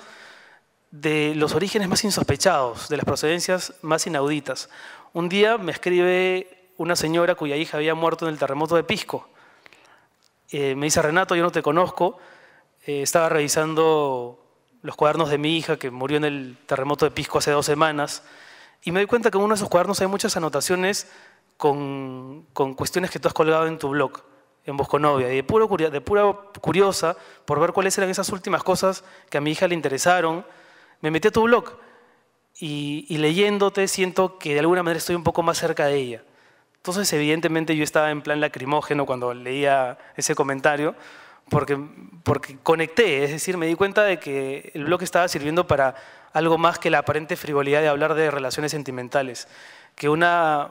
de los orígenes más insospechados, de las procedencias más inauditas. Un día me escribe una señora cuya hija había muerto en el terremoto de Pisco. Eh, me dice, Renato, yo no te conozco. Eh, estaba revisando los cuadernos de mi hija que murió en el terremoto de Pisco hace dos semanas y me doy cuenta que en uno de esos cuadernos hay muchas anotaciones con, cuestiones que tú has colgado en tu blog, en Bosconovia, y de, de pura curiosa por ver cuáles eran esas últimas cosas que a mi hija le interesaron, me metí a tu blog y, leyéndote siento que de alguna manera estoy un poco más cerca de ella. Entonces, evidentemente, yo estaba en plan lacrimógeno cuando leía ese comentario, porque conecté, es decir, me di cuenta de que el blog estaba sirviendo para algo más que la aparente frivolidad de hablar de relaciones sentimentales, que una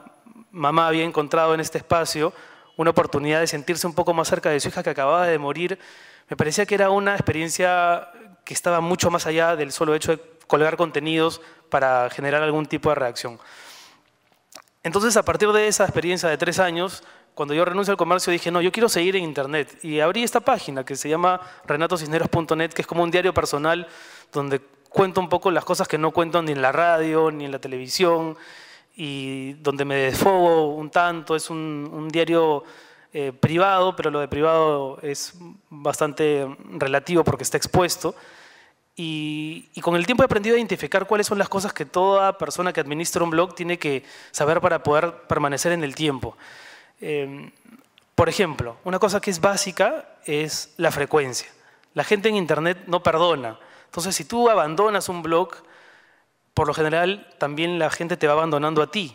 mamá había encontrado en este espacio una oportunidad de sentirse un poco más cerca de su hija que acababa de morir, me parecía que era una experiencia que estaba mucho más allá del solo hecho de colgar contenidos para generar algún tipo de reacción. Entonces, a partir de esa experiencia de tres años, cuando yo renuncié al comercio, dije, no, yo quiero seguir en Internet. Y abrí esta página que se llama renatocisneros.net, que es como un diario personal donde cuento un poco las cosas que no cuento ni en la radio, ni en la televisión, y donde me desfogo un tanto. Es un, diario eh, privado, pero lo de privado es bastante relativo porque está expuesto. Y, con el tiempo he aprendido a identificar cuáles son las cosas que toda persona que administra un blog tiene que saber para poder permanecer en el tiempo. Em, por ejemplo, una cosa que es básica es la frecuencia. La gente en Internet no perdona. Entonces, si tú abandonas un blog, por lo general también la gente te va abandonando a ti.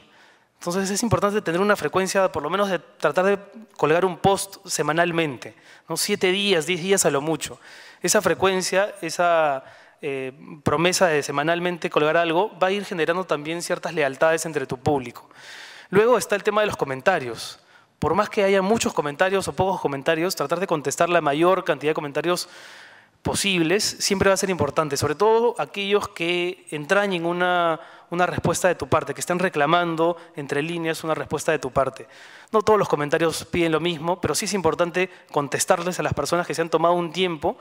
Entonces es importante tener una frecuencia, por lo menos de tratar de colgar un post semanalmente, ¿no? siete días, diez días a lo mucho. Esa frecuencia, esa eh, promesa de semanalmente colgar algo, va a ir generando también ciertas lealtades entre tu público. Luego está el tema de los comentarios. Por más que haya muchos comentarios o pocos comentarios, tratar de contestar la mayor cantidad de comentarios posibles siempre va a ser importante, sobre todo aquellos que entrañen una una respuesta de tu parte, que estén reclamando entre líneas una respuesta de tu parte. No todos los comentarios piden lo mismo, pero sí es importante contestarles a las personas que se han tomado un tiempo,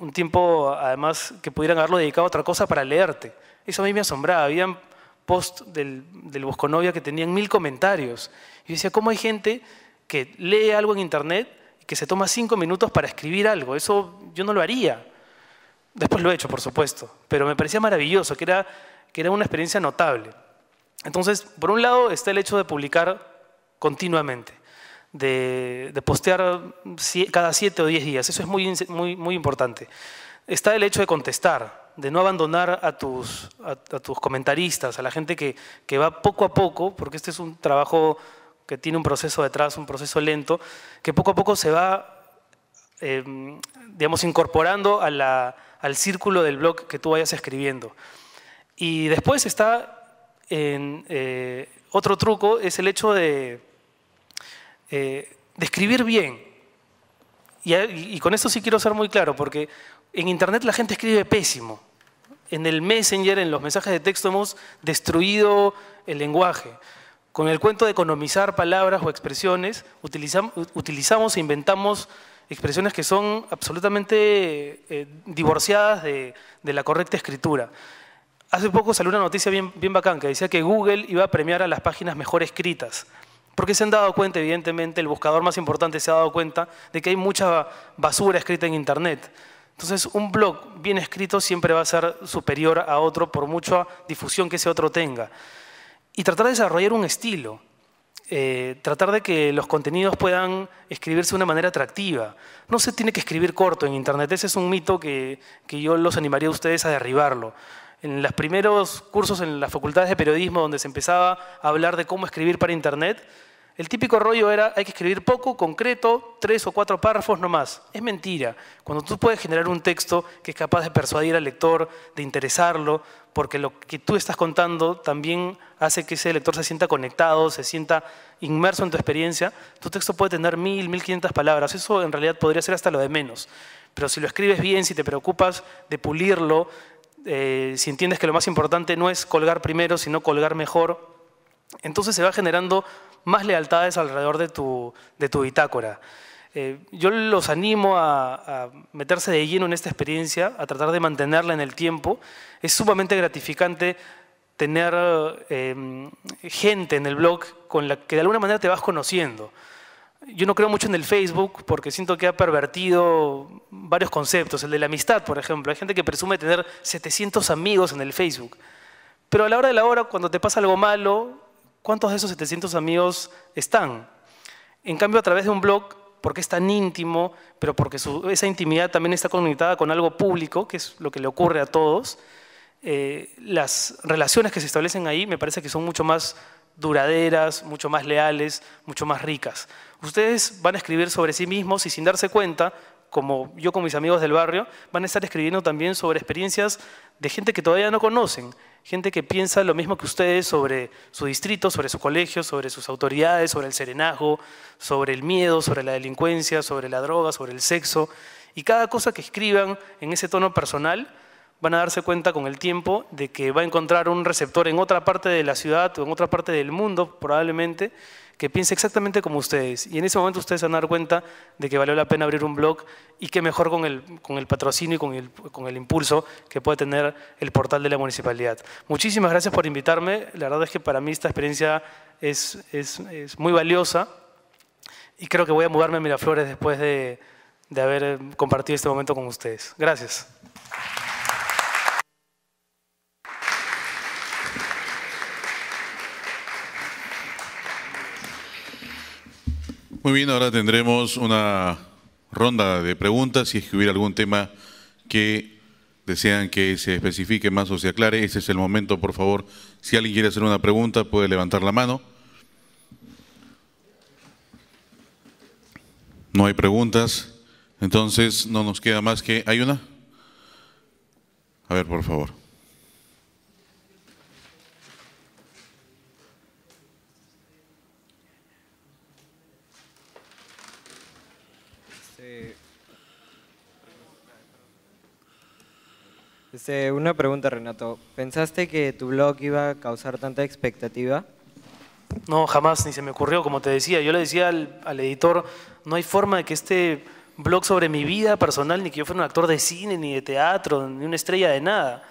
un tiempo además que pudieran haberlo dedicado a otra cosa para leerte. Eso a mí me asombraba. Habían post del, del Novia que tenían mil comentarios. Y yo decía, ¿cómo hay gente que lee algo en internet y que se toma cinco minutos para escribir algo? Eso yo no lo haría. Después lo he hecho, por supuesto, pero me parecía maravilloso, que era que era una experiencia notable. Entonces, por un lado está el hecho de publicar continuamente, de, postear cada siete o diez días, eso es muy, muy, muy importante. Está el hecho de contestar, de no abandonar a tus, a, tus comentaristas, a la gente que, que va poco a poco, porque este es un trabajo que tiene un proceso detrás, un proceso lento, que poco a poco se va eh, digamos, incorporando al círculo del blog que tú vayas escribiendo. Y después está en, eh, otro truco, es el hecho de, eh, escribir bien. Y, con esto sí quiero ser muy claro, porque en Internet la gente escribe pésimo. En el Messenger, en los mensajes de texto, hemos destruido el lenguaje. Con el cuento de economizar palabras o expresiones, utilizamos e inventamos expresiones que son absolutamente eh, divorciadas de la correcta escritura. Hace poco salió una noticia bien, bien bacán que decía que Google iba a premiar a las páginas mejor escritas. Porque se han dado cuenta, evidentemente, el buscador más importante se ha dado cuenta de que hay mucha basura escrita en Internet. Entonces, un blog bien escrito siempre va a ser superior a otro por mucha difusión que ese otro tenga. Y tratar de desarrollar un estilo, eh, tratar de que los contenidos puedan escribirse de una manera atractiva. No se tiene que escribir corto en Internet, ese es un mito que yo los animaría a ustedes a derribarlo en los primeros cursos en las facultades de periodismo donde se empezaba a hablar de cómo escribir para Internet, el típico rollo era, hay que escribir poco, concreto, tres o cuatro párrafos no más. Es mentira. Cuando tú puedes generar un texto que es capaz de persuadir al lector, de interesarlo, porque lo que tú estás contando también hace que ese lector se sienta conectado, se sienta inmerso en tu experiencia, tu texto puede tener mil, mil quinientas palabras. Eso en realidad podría ser hasta lo de menos. Pero si lo escribes bien, si te preocupas de pulirlo, eh, si entiendes que lo más importante no es colgar primero, sino colgar mejor, entonces se va generando más lealtades alrededor de tu, de bitácora. Eh, yo los animo a, meterse de lleno en esta experiencia, a tratar de mantenerla en el tiempo. Es sumamente gratificante tener eh, gente en el blog con la que de alguna manera te vas conociendo. Yo no creo mucho en el Facebook porque siento que ha pervertido varios conceptos. El de la amistad, por ejemplo. Hay gente que presume tener 700 amigos en el Facebook. Pero a la hora de la hora, cuando te pasa algo malo, ¿cuántos de esos 700 amigos están? En cambio, a través de un blog, porque es tan íntimo, pero porque esa intimidad también está conectada con algo público, que es lo que le ocurre a todos, eh, las relaciones que se establecen ahí me parece que son mucho más duraderas, mucho más leales, mucho más ricas. Ustedes van a escribir sobre sí mismos y sin darse cuenta, como yo con mis amigos del barrio, van a estar escribiendo también sobre experiencias de gente que todavía no conocen, gente que piensa lo mismo que ustedes sobre su distrito, sobre su colegio, sobre sus autoridades, sobre el serenazgo, sobre el miedo, sobre la delincuencia, sobre la droga, sobre el sexo. Y cada cosa que escriban en ese tono personal van a darse cuenta con el tiempo de que va a encontrar un receptor en otra parte de la ciudad o en otra parte del mundo probablemente que piense exactamente como ustedes. Y en ese momento ustedes van a dar cuenta de que valió la pena abrir un blog y que mejor con el, con el patrocinio y con el, con el impulso que puede tener el portal de la municipalidad. Muchísimas gracias por invitarme. La verdad es que para mí esta experiencia es, es, es muy valiosa y creo que voy a mudarme a Miraflores después de, de haber compartido este momento con ustedes. Gracias. Muy bien, ahora tendremos una ronda de preguntas. Si es que hubiera algún tema que desean que se especifique más o se aclare, ese es el momento, por favor. Si alguien quiere hacer una pregunta, puede levantar la mano. No hay preguntas, entonces no nos queda más que... ¿Hay una? A ver, por favor. Este, una pregunta, Renato. ¿Pensaste que tu blog iba a causar tanta expectativa? No, jamás, ni se me ocurrió, como te decía. Yo le decía al, editor, no hay forma de que este blog sobre mi vida personal, ni que yo fuera un actor de cine, ni de teatro, ni una estrella de nada.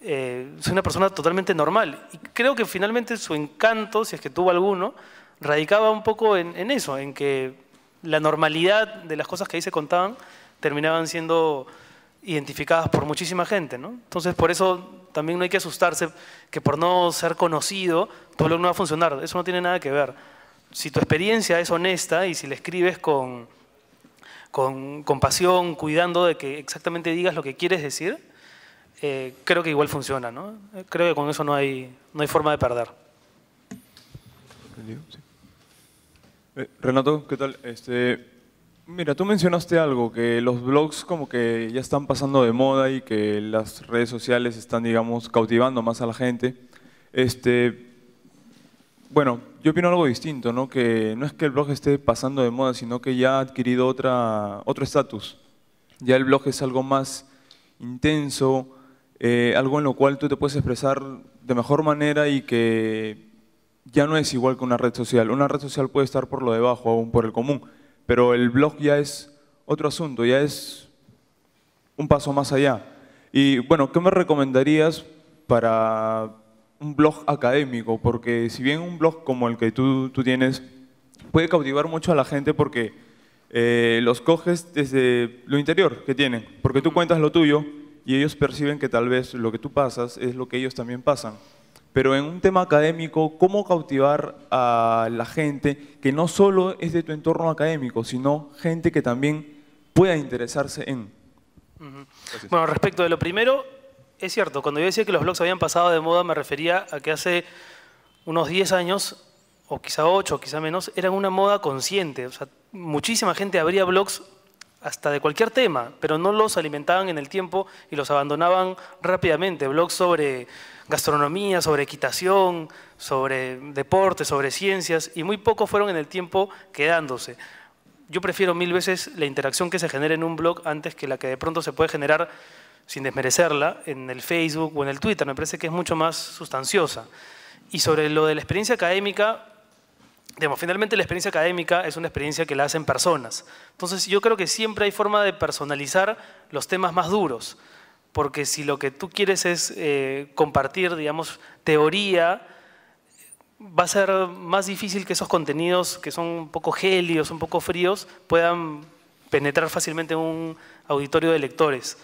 Eh, soy una persona totalmente normal. Y creo que finalmente su encanto, si es que tuvo alguno, radicaba un poco en eso, en que la normalidad de las cosas que ahí se contaban terminaban siendo identificadas por muchísima gente, ¿no? Entonces, por eso también no hay que asustarse que por no ser conocido, todo lo no va a funcionar. Eso no tiene nada que ver. Si tu experiencia es honesta y si la escribes con, con, pasión, cuidando de que exactamente digas lo que quieres decir, eh, creo que igual funciona, ¿no? Creo que con eso no hay, no hay forma de perder. Eh, Renato, ¿qué tal? Este, Mira, tú mencionaste algo, que los blogs como que ya están pasando de moda y que las redes sociales están, digamos, cautivando más a la gente. Este, bueno, yo opino algo distinto, ¿no? Que no es que el blog esté pasando de moda, sino que ya ha adquirido otra, otro estatus. Ya el blog es algo más intenso, eh, algo en lo cual tú te puedes expresar de mejor manera y que ya no es igual que una red social. Una red social puede estar por lo debajo, aún por el común. Pero el blog ya es otro asunto, ya es un paso más allá. Y bueno, ¿qué me recomendarías para un blog académico? Porque si bien un blog como el que tú, tienes puede cautivar mucho a la gente porque eh, los coges desde lo interior que tienen, porque tú cuentas lo tuyo y ellos perciben que tal vez lo que tú pasas es lo que ellos también pasan. Pero en un tema académico, ¿cómo cautivar a la gente que no solo es de tu entorno académico, sino gente que también pueda interesarse en? Bueno, respecto de lo primero, es cierto, cuando yo decía que los blogs habían pasado de moda, me refería a que hace unos 10 años, o quizá 8, quizá menos, eran una moda consciente. muchísima gente abría blogs hasta de cualquier tema, pero no los alimentaban en el tiempo y los abandonaban rápidamente. Blogs sobre gastronomía, sobre equitación, sobre deporte, sobre ciencias, y muy pocos fueron en el tiempo quedándose. Yo prefiero mil veces la interacción que se genera en un blog antes que la que de pronto se puede generar, sin desmerecerla, en el Facebook o en el Twitter. Me parece que es mucho más sustanciosa. Y sobre lo de la experiencia académica, digamos, finalmente la experiencia académica es una experiencia que la hacen personas. Entonces yo creo que siempre hay forma de personalizar los temas más duros porque si lo que tú quieres es eh, compartir, digamos, teoría, va a ser más difícil que esos contenidos que son un poco gélidos, un poco fríos, puedan penetrar fácilmente en un auditorio de lectores.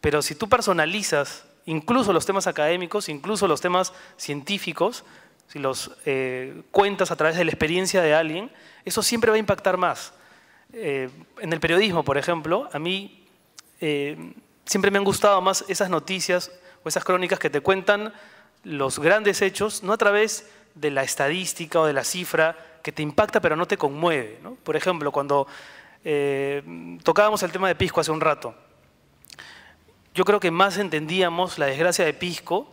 Pero si tú personalizas incluso los temas académicos, incluso los temas científicos, si los eh, cuentas a través de la experiencia de alguien, eso siempre va a impactar más. Eh, en el periodismo, por ejemplo, a mí siempre me han gustado más esas noticias o esas crónicas que te cuentan los grandes hechos, no a través de la estadística o de la cifra que te impacta pero no te conmueve. Por ejemplo, cuando eh, tocábamos el tema de Pisco hace un rato, yo creo que más entendíamos la desgracia de Pisco,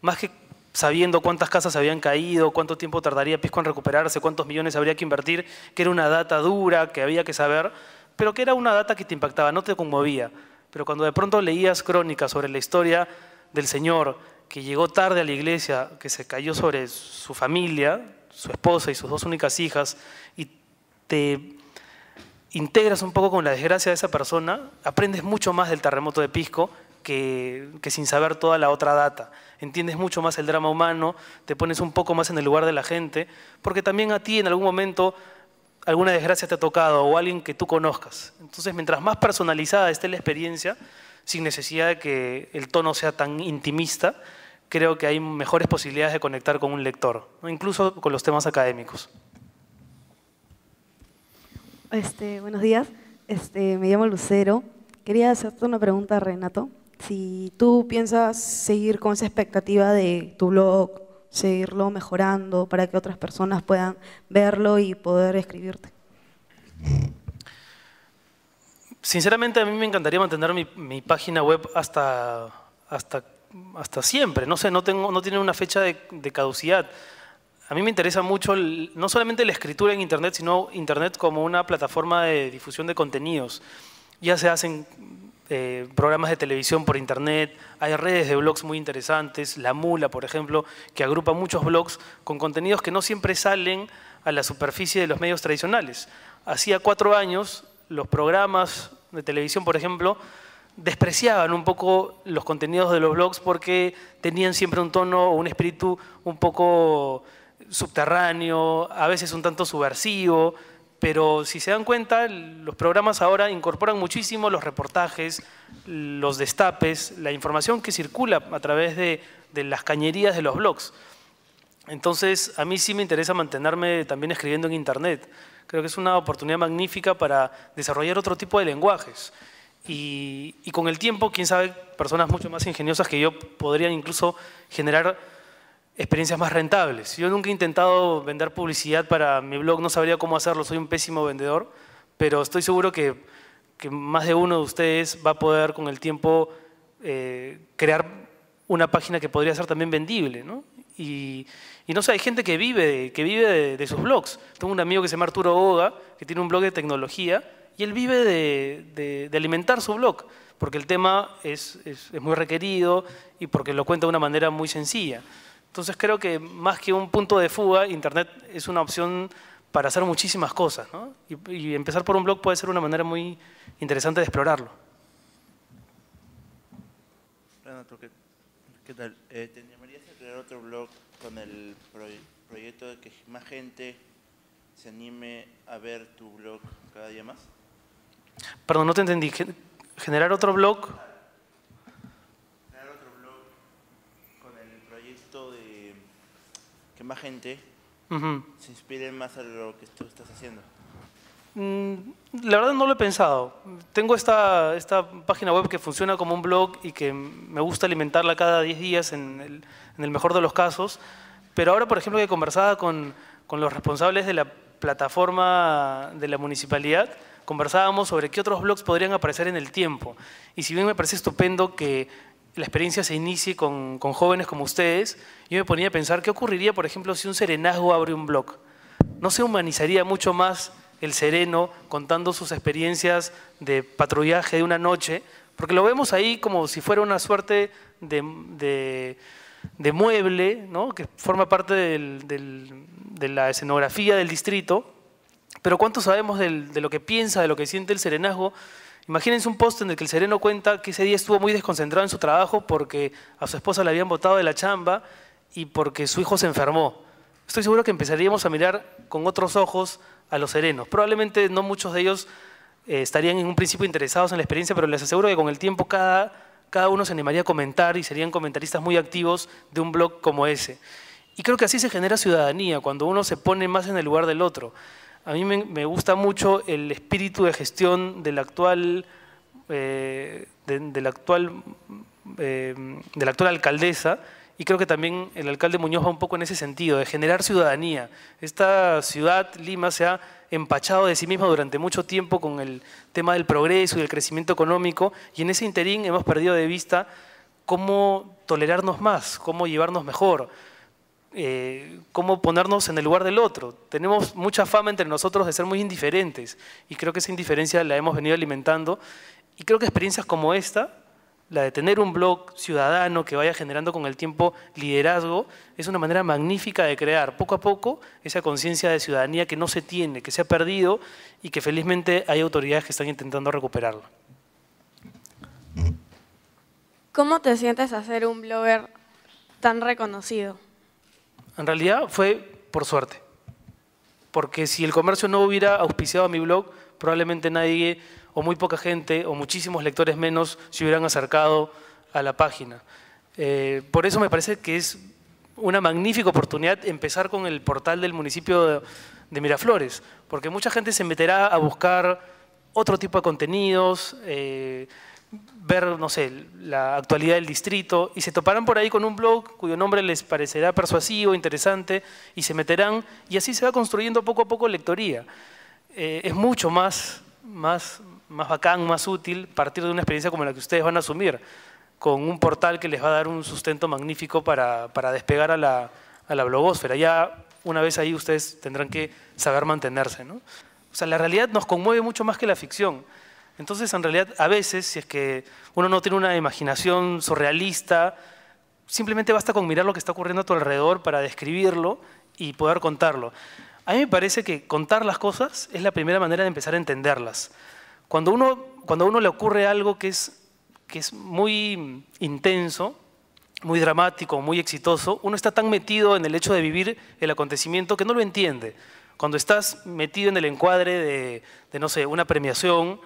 más que sabiendo cuántas casas habían caído, cuánto tiempo tardaría Pisco en recuperarse, cuántos millones habría que invertir, que era una data dura, que había que saber, pero que era una data que te impactaba, no te conmovía. Pero cuando de pronto leías crónicas sobre la historia del Señor, que llegó tarde a la iglesia, que se cayó sobre su familia, su esposa y sus dos únicas hijas, y te integras un poco con la desgracia de esa persona, aprendes mucho más del terremoto de Pisco que, que, sin saber toda la otra data. Entiendes mucho más el drama humano, te pones un poco más en el lugar de la gente, porque también a ti en algún momento alguna desgracia te ha tocado o alguien que tú conozcas. Entonces, mientras más personalizada esté la experiencia, sin necesidad de que el tono sea tan intimista, creo que hay mejores posibilidades de conectar con un lector, incluso con los temas académicos. Este, buenos días, este, me llamo Lucero. Quería hacerte una pregunta, Renato. Si tú piensas seguir con esa expectativa de tu blog seguirlo mejorando para que otras personas puedan verlo y poder escribirte? Sinceramente a mí me encantaría mantener mi, página web hasta, hasta, hasta siempre. No sé, no, tengo, no tiene una fecha de, caducidad. A mí me interesa mucho no solamente la escritura en Internet, sino Internet como una plataforma de difusión de contenidos. Ya se hacen eh, programas de televisión por internet, hay redes de blogs muy interesantes, La Mula, por ejemplo, que agrupa muchos blogs con contenidos que no siempre salen a la superficie de los medios tradicionales. Hacía cuatro años, los programas de televisión, por ejemplo, despreciaban un poco los contenidos de los blogs porque tenían siempre un tono o un espíritu un poco subterráneo, a veces un tanto subversivo, pero si se dan cuenta, los programas ahora incorporan muchísimo los reportajes, los destapes, la información que circula a través de, las cañerías de los blogs. Entonces, a mí sí me interesa mantenerme también escribiendo en Internet. Creo que es una oportunidad magnífica para desarrollar otro tipo de lenguajes. y, con el tiempo, quién sabe, personas mucho más ingeniosas que yo podrían incluso generar experiencias más rentables. Yo nunca he intentado vender publicidad para mi blog, no sabría cómo hacerlo, soy un pésimo vendedor, pero estoy seguro que, más de uno de ustedes va a poder con el tiempo eh, crear una página que podría ser también vendible. ¿no? Y, no sé, hay gente que vive, que vive de, sus blogs. Tengo un amigo que se llama Arturo Oga, que tiene un blog de tecnología, y él vive de, alimentar su blog, porque el tema es, es muy requerido y porque lo cuenta de una manera muy sencilla. Entonces creo que más que un punto de fuga, Internet es una opción para hacer muchísimas cosas. ¿no? Y, empezar por un blog puede ser una manera muy interesante de explorarlo. ¿qué, eh, ¿Te animarías a crear otro blog con el proyecto de que más gente se anime a ver tu blog cada día más? Perdón, no te entendí. ¿Generar otro blog? gente se inspire más a lo que tú estás haciendo? Mm, la verdad no lo he pensado. Tengo esta, esta, página web que funciona como un blog y que me gusta alimentarla cada 10 días en el, mejor de los casos. Pero ahora, por ejemplo, que conversaba con, con, los responsables de la plataforma de la municipalidad, conversábamos sobre qué otros blogs podrían aparecer en el tiempo. Y si bien me parece estupendo que la experiencia se inicie con, jóvenes como ustedes, yo me ponía a pensar qué ocurriría, por ejemplo, si un serenazgo abre un blog. ¿No se humanizaría mucho más el sereno contando sus experiencias de patrullaje de una noche? Porque lo vemos ahí como si fuera una suerte de, mueble, ¿no? que forma parte de la escenografía del distrito. Pero ¿cuánto sabemos de lo que piensa, de lo que siente el serenazgo? Imagínense un post en el que el sereno cuenta que ese día estuvo muy desconcentrado en su trabajo porque a su esposa le habían botado de la chamba y porque su hijo se enfermó. Estoy seguro que empezaríamos a mirar con otros ojos a los serenos. Probablemente no muchos de ellos eh, estarían en un principio interesados en la experiencia, pero les aseguro que con el tiempo cada, cada uno se animaría a comentar y serían comentaristas muy activos de un blog como ese. Y creo que así se genera ciudadanía, cuando uno se pone más en el lugar del otro. A mí me, gusta mucho el espíritu de gestión del actual, eh, de, la actual, eh, de la actual alcaldesa, y creo que también el alcalde Muñoz va un poco en ese sentido, de generar ciudadanía. Esta ciudad, Lima, se ha empachado de sí misma durante mucho tiempo con el tema del progreso y del crecimiento económico, y en ese interín hemos perdido de vista cómo tolerarnos más, cómo llevarnos mejor. Eh, cómo ponernos en el lugar del otro. Tenemos mucha fama entre nosotros de ser muy indiferentes y creo que esa indiferencia la hemos venido alimentando y creo que experiencias como esta, la de tener un blog ciudadano que vaya generando con el tiempo liderazgo, es una manera magnífica de crear poco a poco esa conciencia de ciudadanía que no se tiene, que se ha perdido y que felizmente hay autoridades que están intentando recuperarla. ¿Cómo te sientes hacer ser un blogger tan reconocido? En realidad fue por suerte. Porque si el comercio no hubiera auspiciado a mi blog, probablemente nadie, o muy poca gente, o muchísimos lectores menos, se hubieran acercado a la página. Eh, por eso me parece que es una magnífica oportunidad empezar con el portal del municipio de, Miraflores, porque mucha gente se meterá a buscar otro tipo de contenidos. Eh, ver, no sé, la actualidad del distrito y se toparán por ahí con un blog cuyo nombre les parecerá persuasivo, interesante y se meterán y así se va construyendo poco a poco lectoría. Eh, es mucho más, más, más bacán, más útil partir de una experiencia como la que ustedes van a asumir, con un portal que les va a dar un sustento magnífico para, despegar a la, a blogósfera. Ya una vez ahí ustedes tendrán que saber mantenerse. ¿no? O sea, la realidad nos conmueve mucho más que la ficción. Entonces, en realidad, a veces, si es que uno no tiene una imaginación surrealista, simplemente basta con mirar lo que está ocurriendo a tu alrededor para describirlo y poder contarlo. A mí me parece que contar las cosas es la primera manera de empezar a entenderlas. Cuando, uno, cuando a uno le ocurre algo que es, que es muy intenso, muy dramático, muy exitoso, uno está tan metido en el hecho de vivir el acontecimiento que no lo entiende. Cuando estás metido en el encuadre de no sé, una premiación,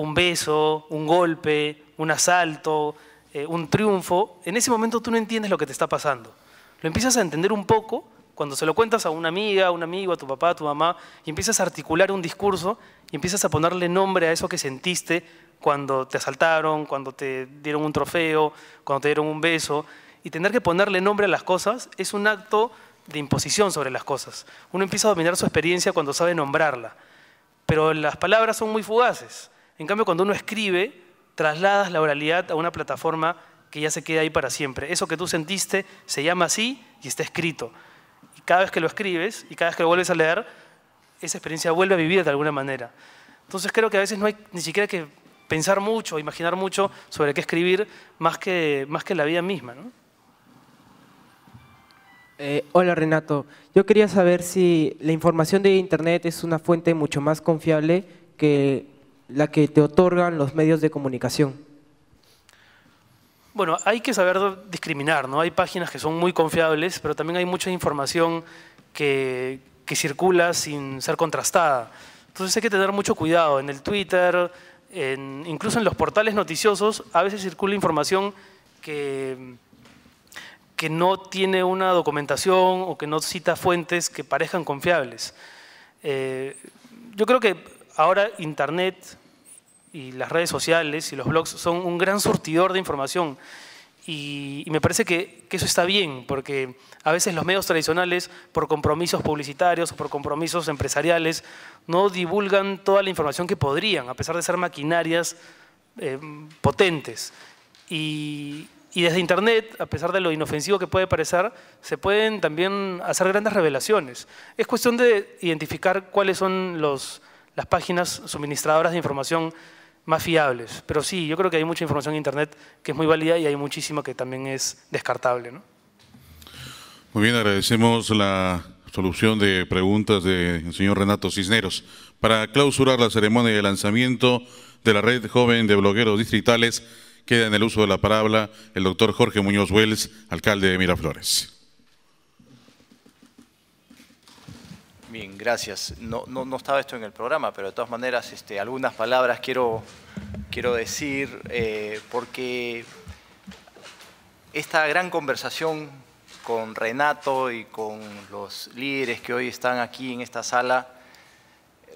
un beso, un golpe, un asalto, eh, un triunfo, en ese momento tú no entiendes lo que te está pasando. Lo empiezas a entender un poco cuando se lo cuentas a una amiga, a un amigo, a tu papá, a tu mamá, y empiezas a articular un discurso y empiezas a ponerle nombre a eso que sentiste cuando te asaltaron, cuando te dieron un trofeo, cuando te dieron un beso. Y tener que ponerle nombre a las cosas es un acto de imposición sobre las cosas. Uno empieza a dominar su experiencia cuando sabe nombrarla. Pero las palabras son muy fugaces. En cambio, cuando uno escribe, trasladas la oralidad a una plataforma que ya se queda ahí para siempre. Eso que tú sentiste se llama así y está escrito. Y cada vez que lo escribes y cada vez que lo vuelves a leer, esa experiencia vuelve a vivir de alguna manera. Entonces creo que a veces no hay ni siquiera que pensar mucho, imaginar mucho sobre qué escribir, más que, más que la vida misma. Eh, hola Renato, yo quería saber si la información de Internet es una fuente mucho más confiable que la que te otorgan los medios de comunicación? Bueno, hay que saber discriminar, ¿no? Hay páginas que son muy confiables, pero también hay mucha información que, circula sin ser contrastada. Entonces hay que tener mucho cuidado. En el Twitter, incluso en los portales noticiosos, a veces circula información que, que no tiene una documentación o que no cita fuentes que parezcan confiables. Eh, yo creo que ahora Internet, y las redes sociales y los blogs son un gran surtidor de información. Y, me parece que, eso está bien, porque a veces los medios tradicionales, por compromisos publicitarios o por compromisos empresariales, no divulgan toda la información que podrían, a pesar de ser maquinarias eh, potentes. Y, y desde Internet, a pesar de lo inofensivo que puede parecer, se pueden también hacer grandes revelaciones. Es cuestión de identificar cuáles son los, las páginas suministradoras de información más fiables. Pero sí, yo creo que hay mucha información en Internet que es muy válida y hay muchísima que también es descartable. Muy bien, agradecemos la solución de preguntas del señor Renato Cisneros. Para clausurar la ceremonia de lanzamiento de la Red Joven de Blogueros Distritales, queda en el uso de la palabra el doctor Jorge Muñoz Wells, alcalde de Miraflores. Bien, gracias. No, estaba esto en el programa, pero de todas maneras este, algunas palabras quiero, quiero decir, eh, porque esta gran conversación con Renato y con los líderes que hoy están aquí en esta sala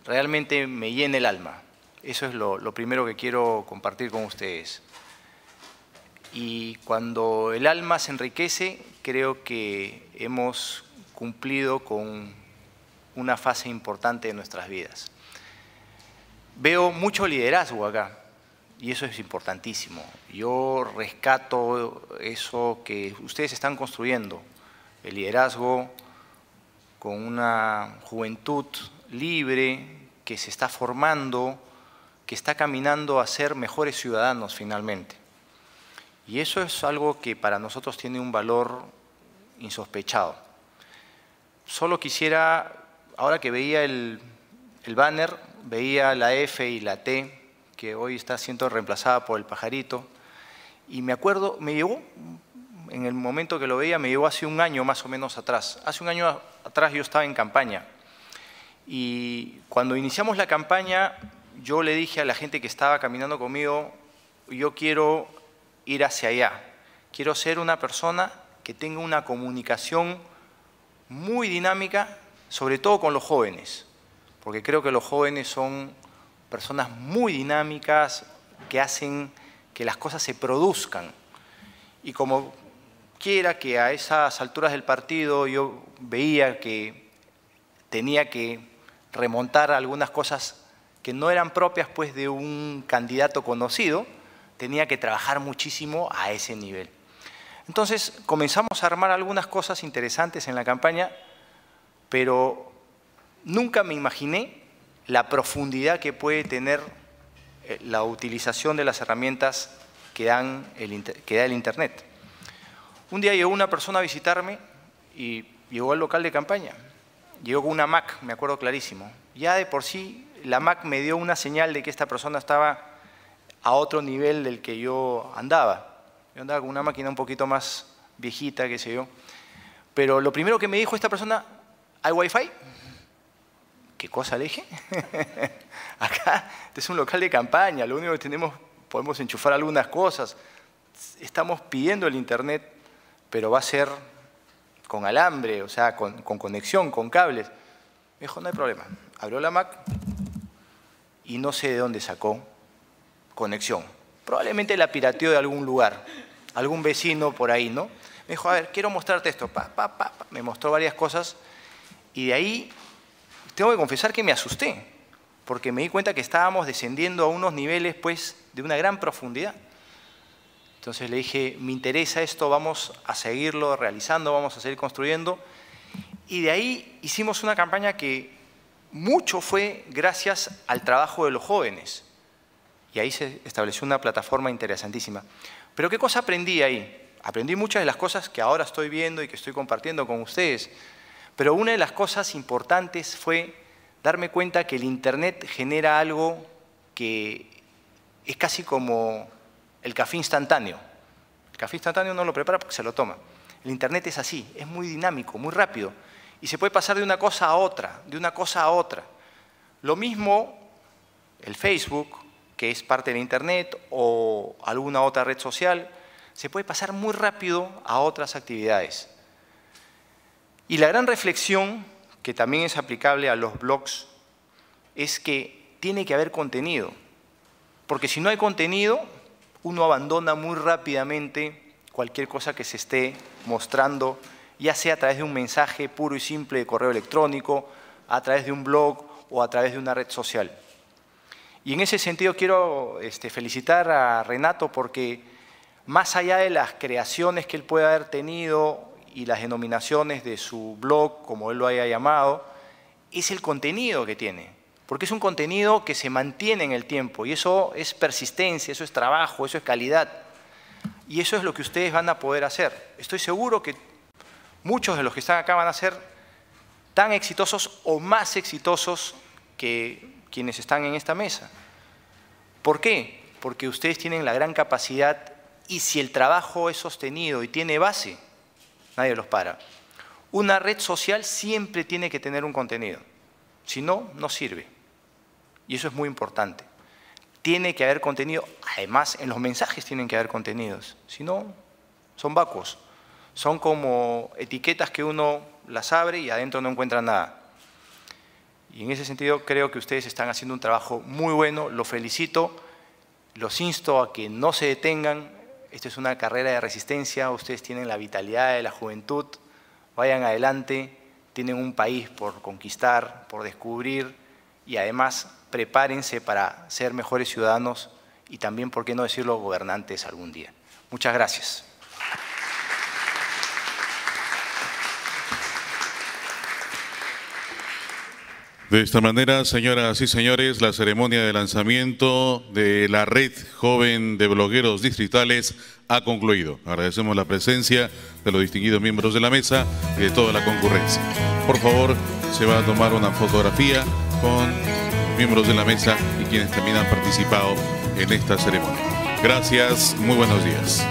realmente me llena el alma. Eso es lo primero que quiero compartir con ustedes. Y cuando el alma se enriquece, creo que hemos cumplido con una fase importante de nuestras vidas. Veo mucho liderazgo acá y eso es importantísimo. Yo rescato eso que ustedes están construyendo, el liderazgo con una juventud libre que se está formando, que está caminando a ser mejores ciudadanos finalmente. Y eso es algo que para nosotros tiene un valor insospechado. Solo quisiera ahora que veía el, banner, veía la F y la T, que hoy está siendo reemplazada por el pajarito, y me acuerdo, me llegó, en el momento que lo veía, me llegó hace un año más o menos atrás. Hace un año atrás yo estaba en campaña, y cuando iniciamos la campaña, yo le dije a la gente que estaba caminando conmigo, yo quiero ir hacia allá, quiero ser una persona que tenga una comunicación muy dinámica sobre todo con los jóvenes, porque creo que los jóvenes son personas muy dinámicas que hacen que las cosas se produzcan. Y como quiera que a esas alturas del partido yo veía que tenía que remontar algunas cosas que no eran propias pues de un candidato conocido, tenía que trabajar muchísimo a ese nivel. Entonces comenzamos a armar algunas cosas interesantes en la campaña pero nunca me imaginé la profundidad que puede tener eh, la utilización de las herramientas que, dan el, que da el Internet. Un día llegó una persona a visitarme y llegó al local de campaña. Llegó con una Mac, me acuerdo clarísimo. Ya de por sí la Mac me dio una señal de que esta persona estaba a otro nivel del que yo andaba. Yo andaba con una máquina un poquito más viejita, qué sé yo. Pero lo primero que me dijo esta persona, ¿Hay Wi-Fi? ¿Qué cosa le dije? Acá es un local de campaña, lo único que tenemos, podemos enchufar algunas cosas. Estamos pidiendo el internet, pero va a ser con alambre, o sea, con, conexión, con cables. Me dijo, no hay problema. Abrió la Mac y no sé de dónde sacó conexión. Probablemente la pirateó de algún lugar, algún vecino por ahí, ¿no? Me dijo, a ver, quiero mostrarte esto. Me mostró varias cosas y de ahí tengo que confesar que me asusté, porque me di cuenta que estábamos descendiendo a unos niveles pues, de una gran profundidad. Entonces le dije, me interesa esto, vamos a seguirlo realizando, vamos a seguir construyendo. Y de ahí hicimos una campaña que mucho fue gracias al trabajo de los jóvenes. Y ahí se estableció una plataforma interesantísima. Pero ¿qué cosa aprendí ahí? Aprendí muchas de las cosas que ahora estoy viendo y que estoy compartiendo con ustedes. Pero una de las cosas importantes fue darme cuenta que el Internet genera algo que es casi como el café instantáneo. El café instantáneo no lo prepara porque se lo toma. El Internet es así, es muy dinámico, muy rápido, y se puede pasar de una cosa a otra, de una cosa a otra. Lo mismo el Facebook, que es parte del Internet, o alguna otra red social, se puede pasar muy rápido a otras actividades. Y la gran reflexión, que también es aplicable a los blogs, es que tiene que haber contenido. Porque si no hay contenido, uno abandona muy rápidamente cualquier cosa que se esté mostrando, ya sea a través de un mensaje puro y simple de correo electrónico, a través de un blog o a través de una red social. Y en ese sentido quiero este, felicitar a Renato porque más allá de las creaciones que él puede haber tenido y las denominaciones de su blog, como él lo haya llamado, es el contenido que tiene. Porque es un contenido que se mantiene en el tiempo y eso es persistencia, eso es trabajo, eso es calidad. Y eso es lo que ustedes van a poder hacer. Estoy seguro que muchos de los que están acá van a ser tan exitosos o más exitosos que quienes están en esta mesa. ¿Por qué? Porque ustedes tienen la gran capacidad y si el trabajo es sostenido y tiene base, Nadie los para. Una red social siempre tiene que tener un contenido. Si no, no sirve. Y eso es muy importante. Tiene que haber contenido. Además, en los mensajes tienen que haber contenidos. Si no, son vacuos. Son como etiquetas que uno las abre y adentro no encuentra nada. Y en ese sentido creo que ustedes están haciendo un trabajo muy bueno. Los felicito. Los insto a que no se detengan esto es una carrera de resistencia, ustedes tienen la vitalidad de la juventud, vayan adelante, tienen un país por conquistar, por descubrir y además prepárense para ser mejores ciudadanos y también, por qué no decirlo, gobernantes algún día. Muchas gracias. De esta manera, señoras y señores, la ceremonia de lanzamiento de la Red Joven de Blogueros Distritales ha concluido. Agradecemos la presencia de los distinguidos miembros de la mesa y de toda la concurrencia. Por favor, se va a tomar una fotografía con miembros de la mesa y quienes también han participado en esta ceremonia. Gracias, muy buenos días.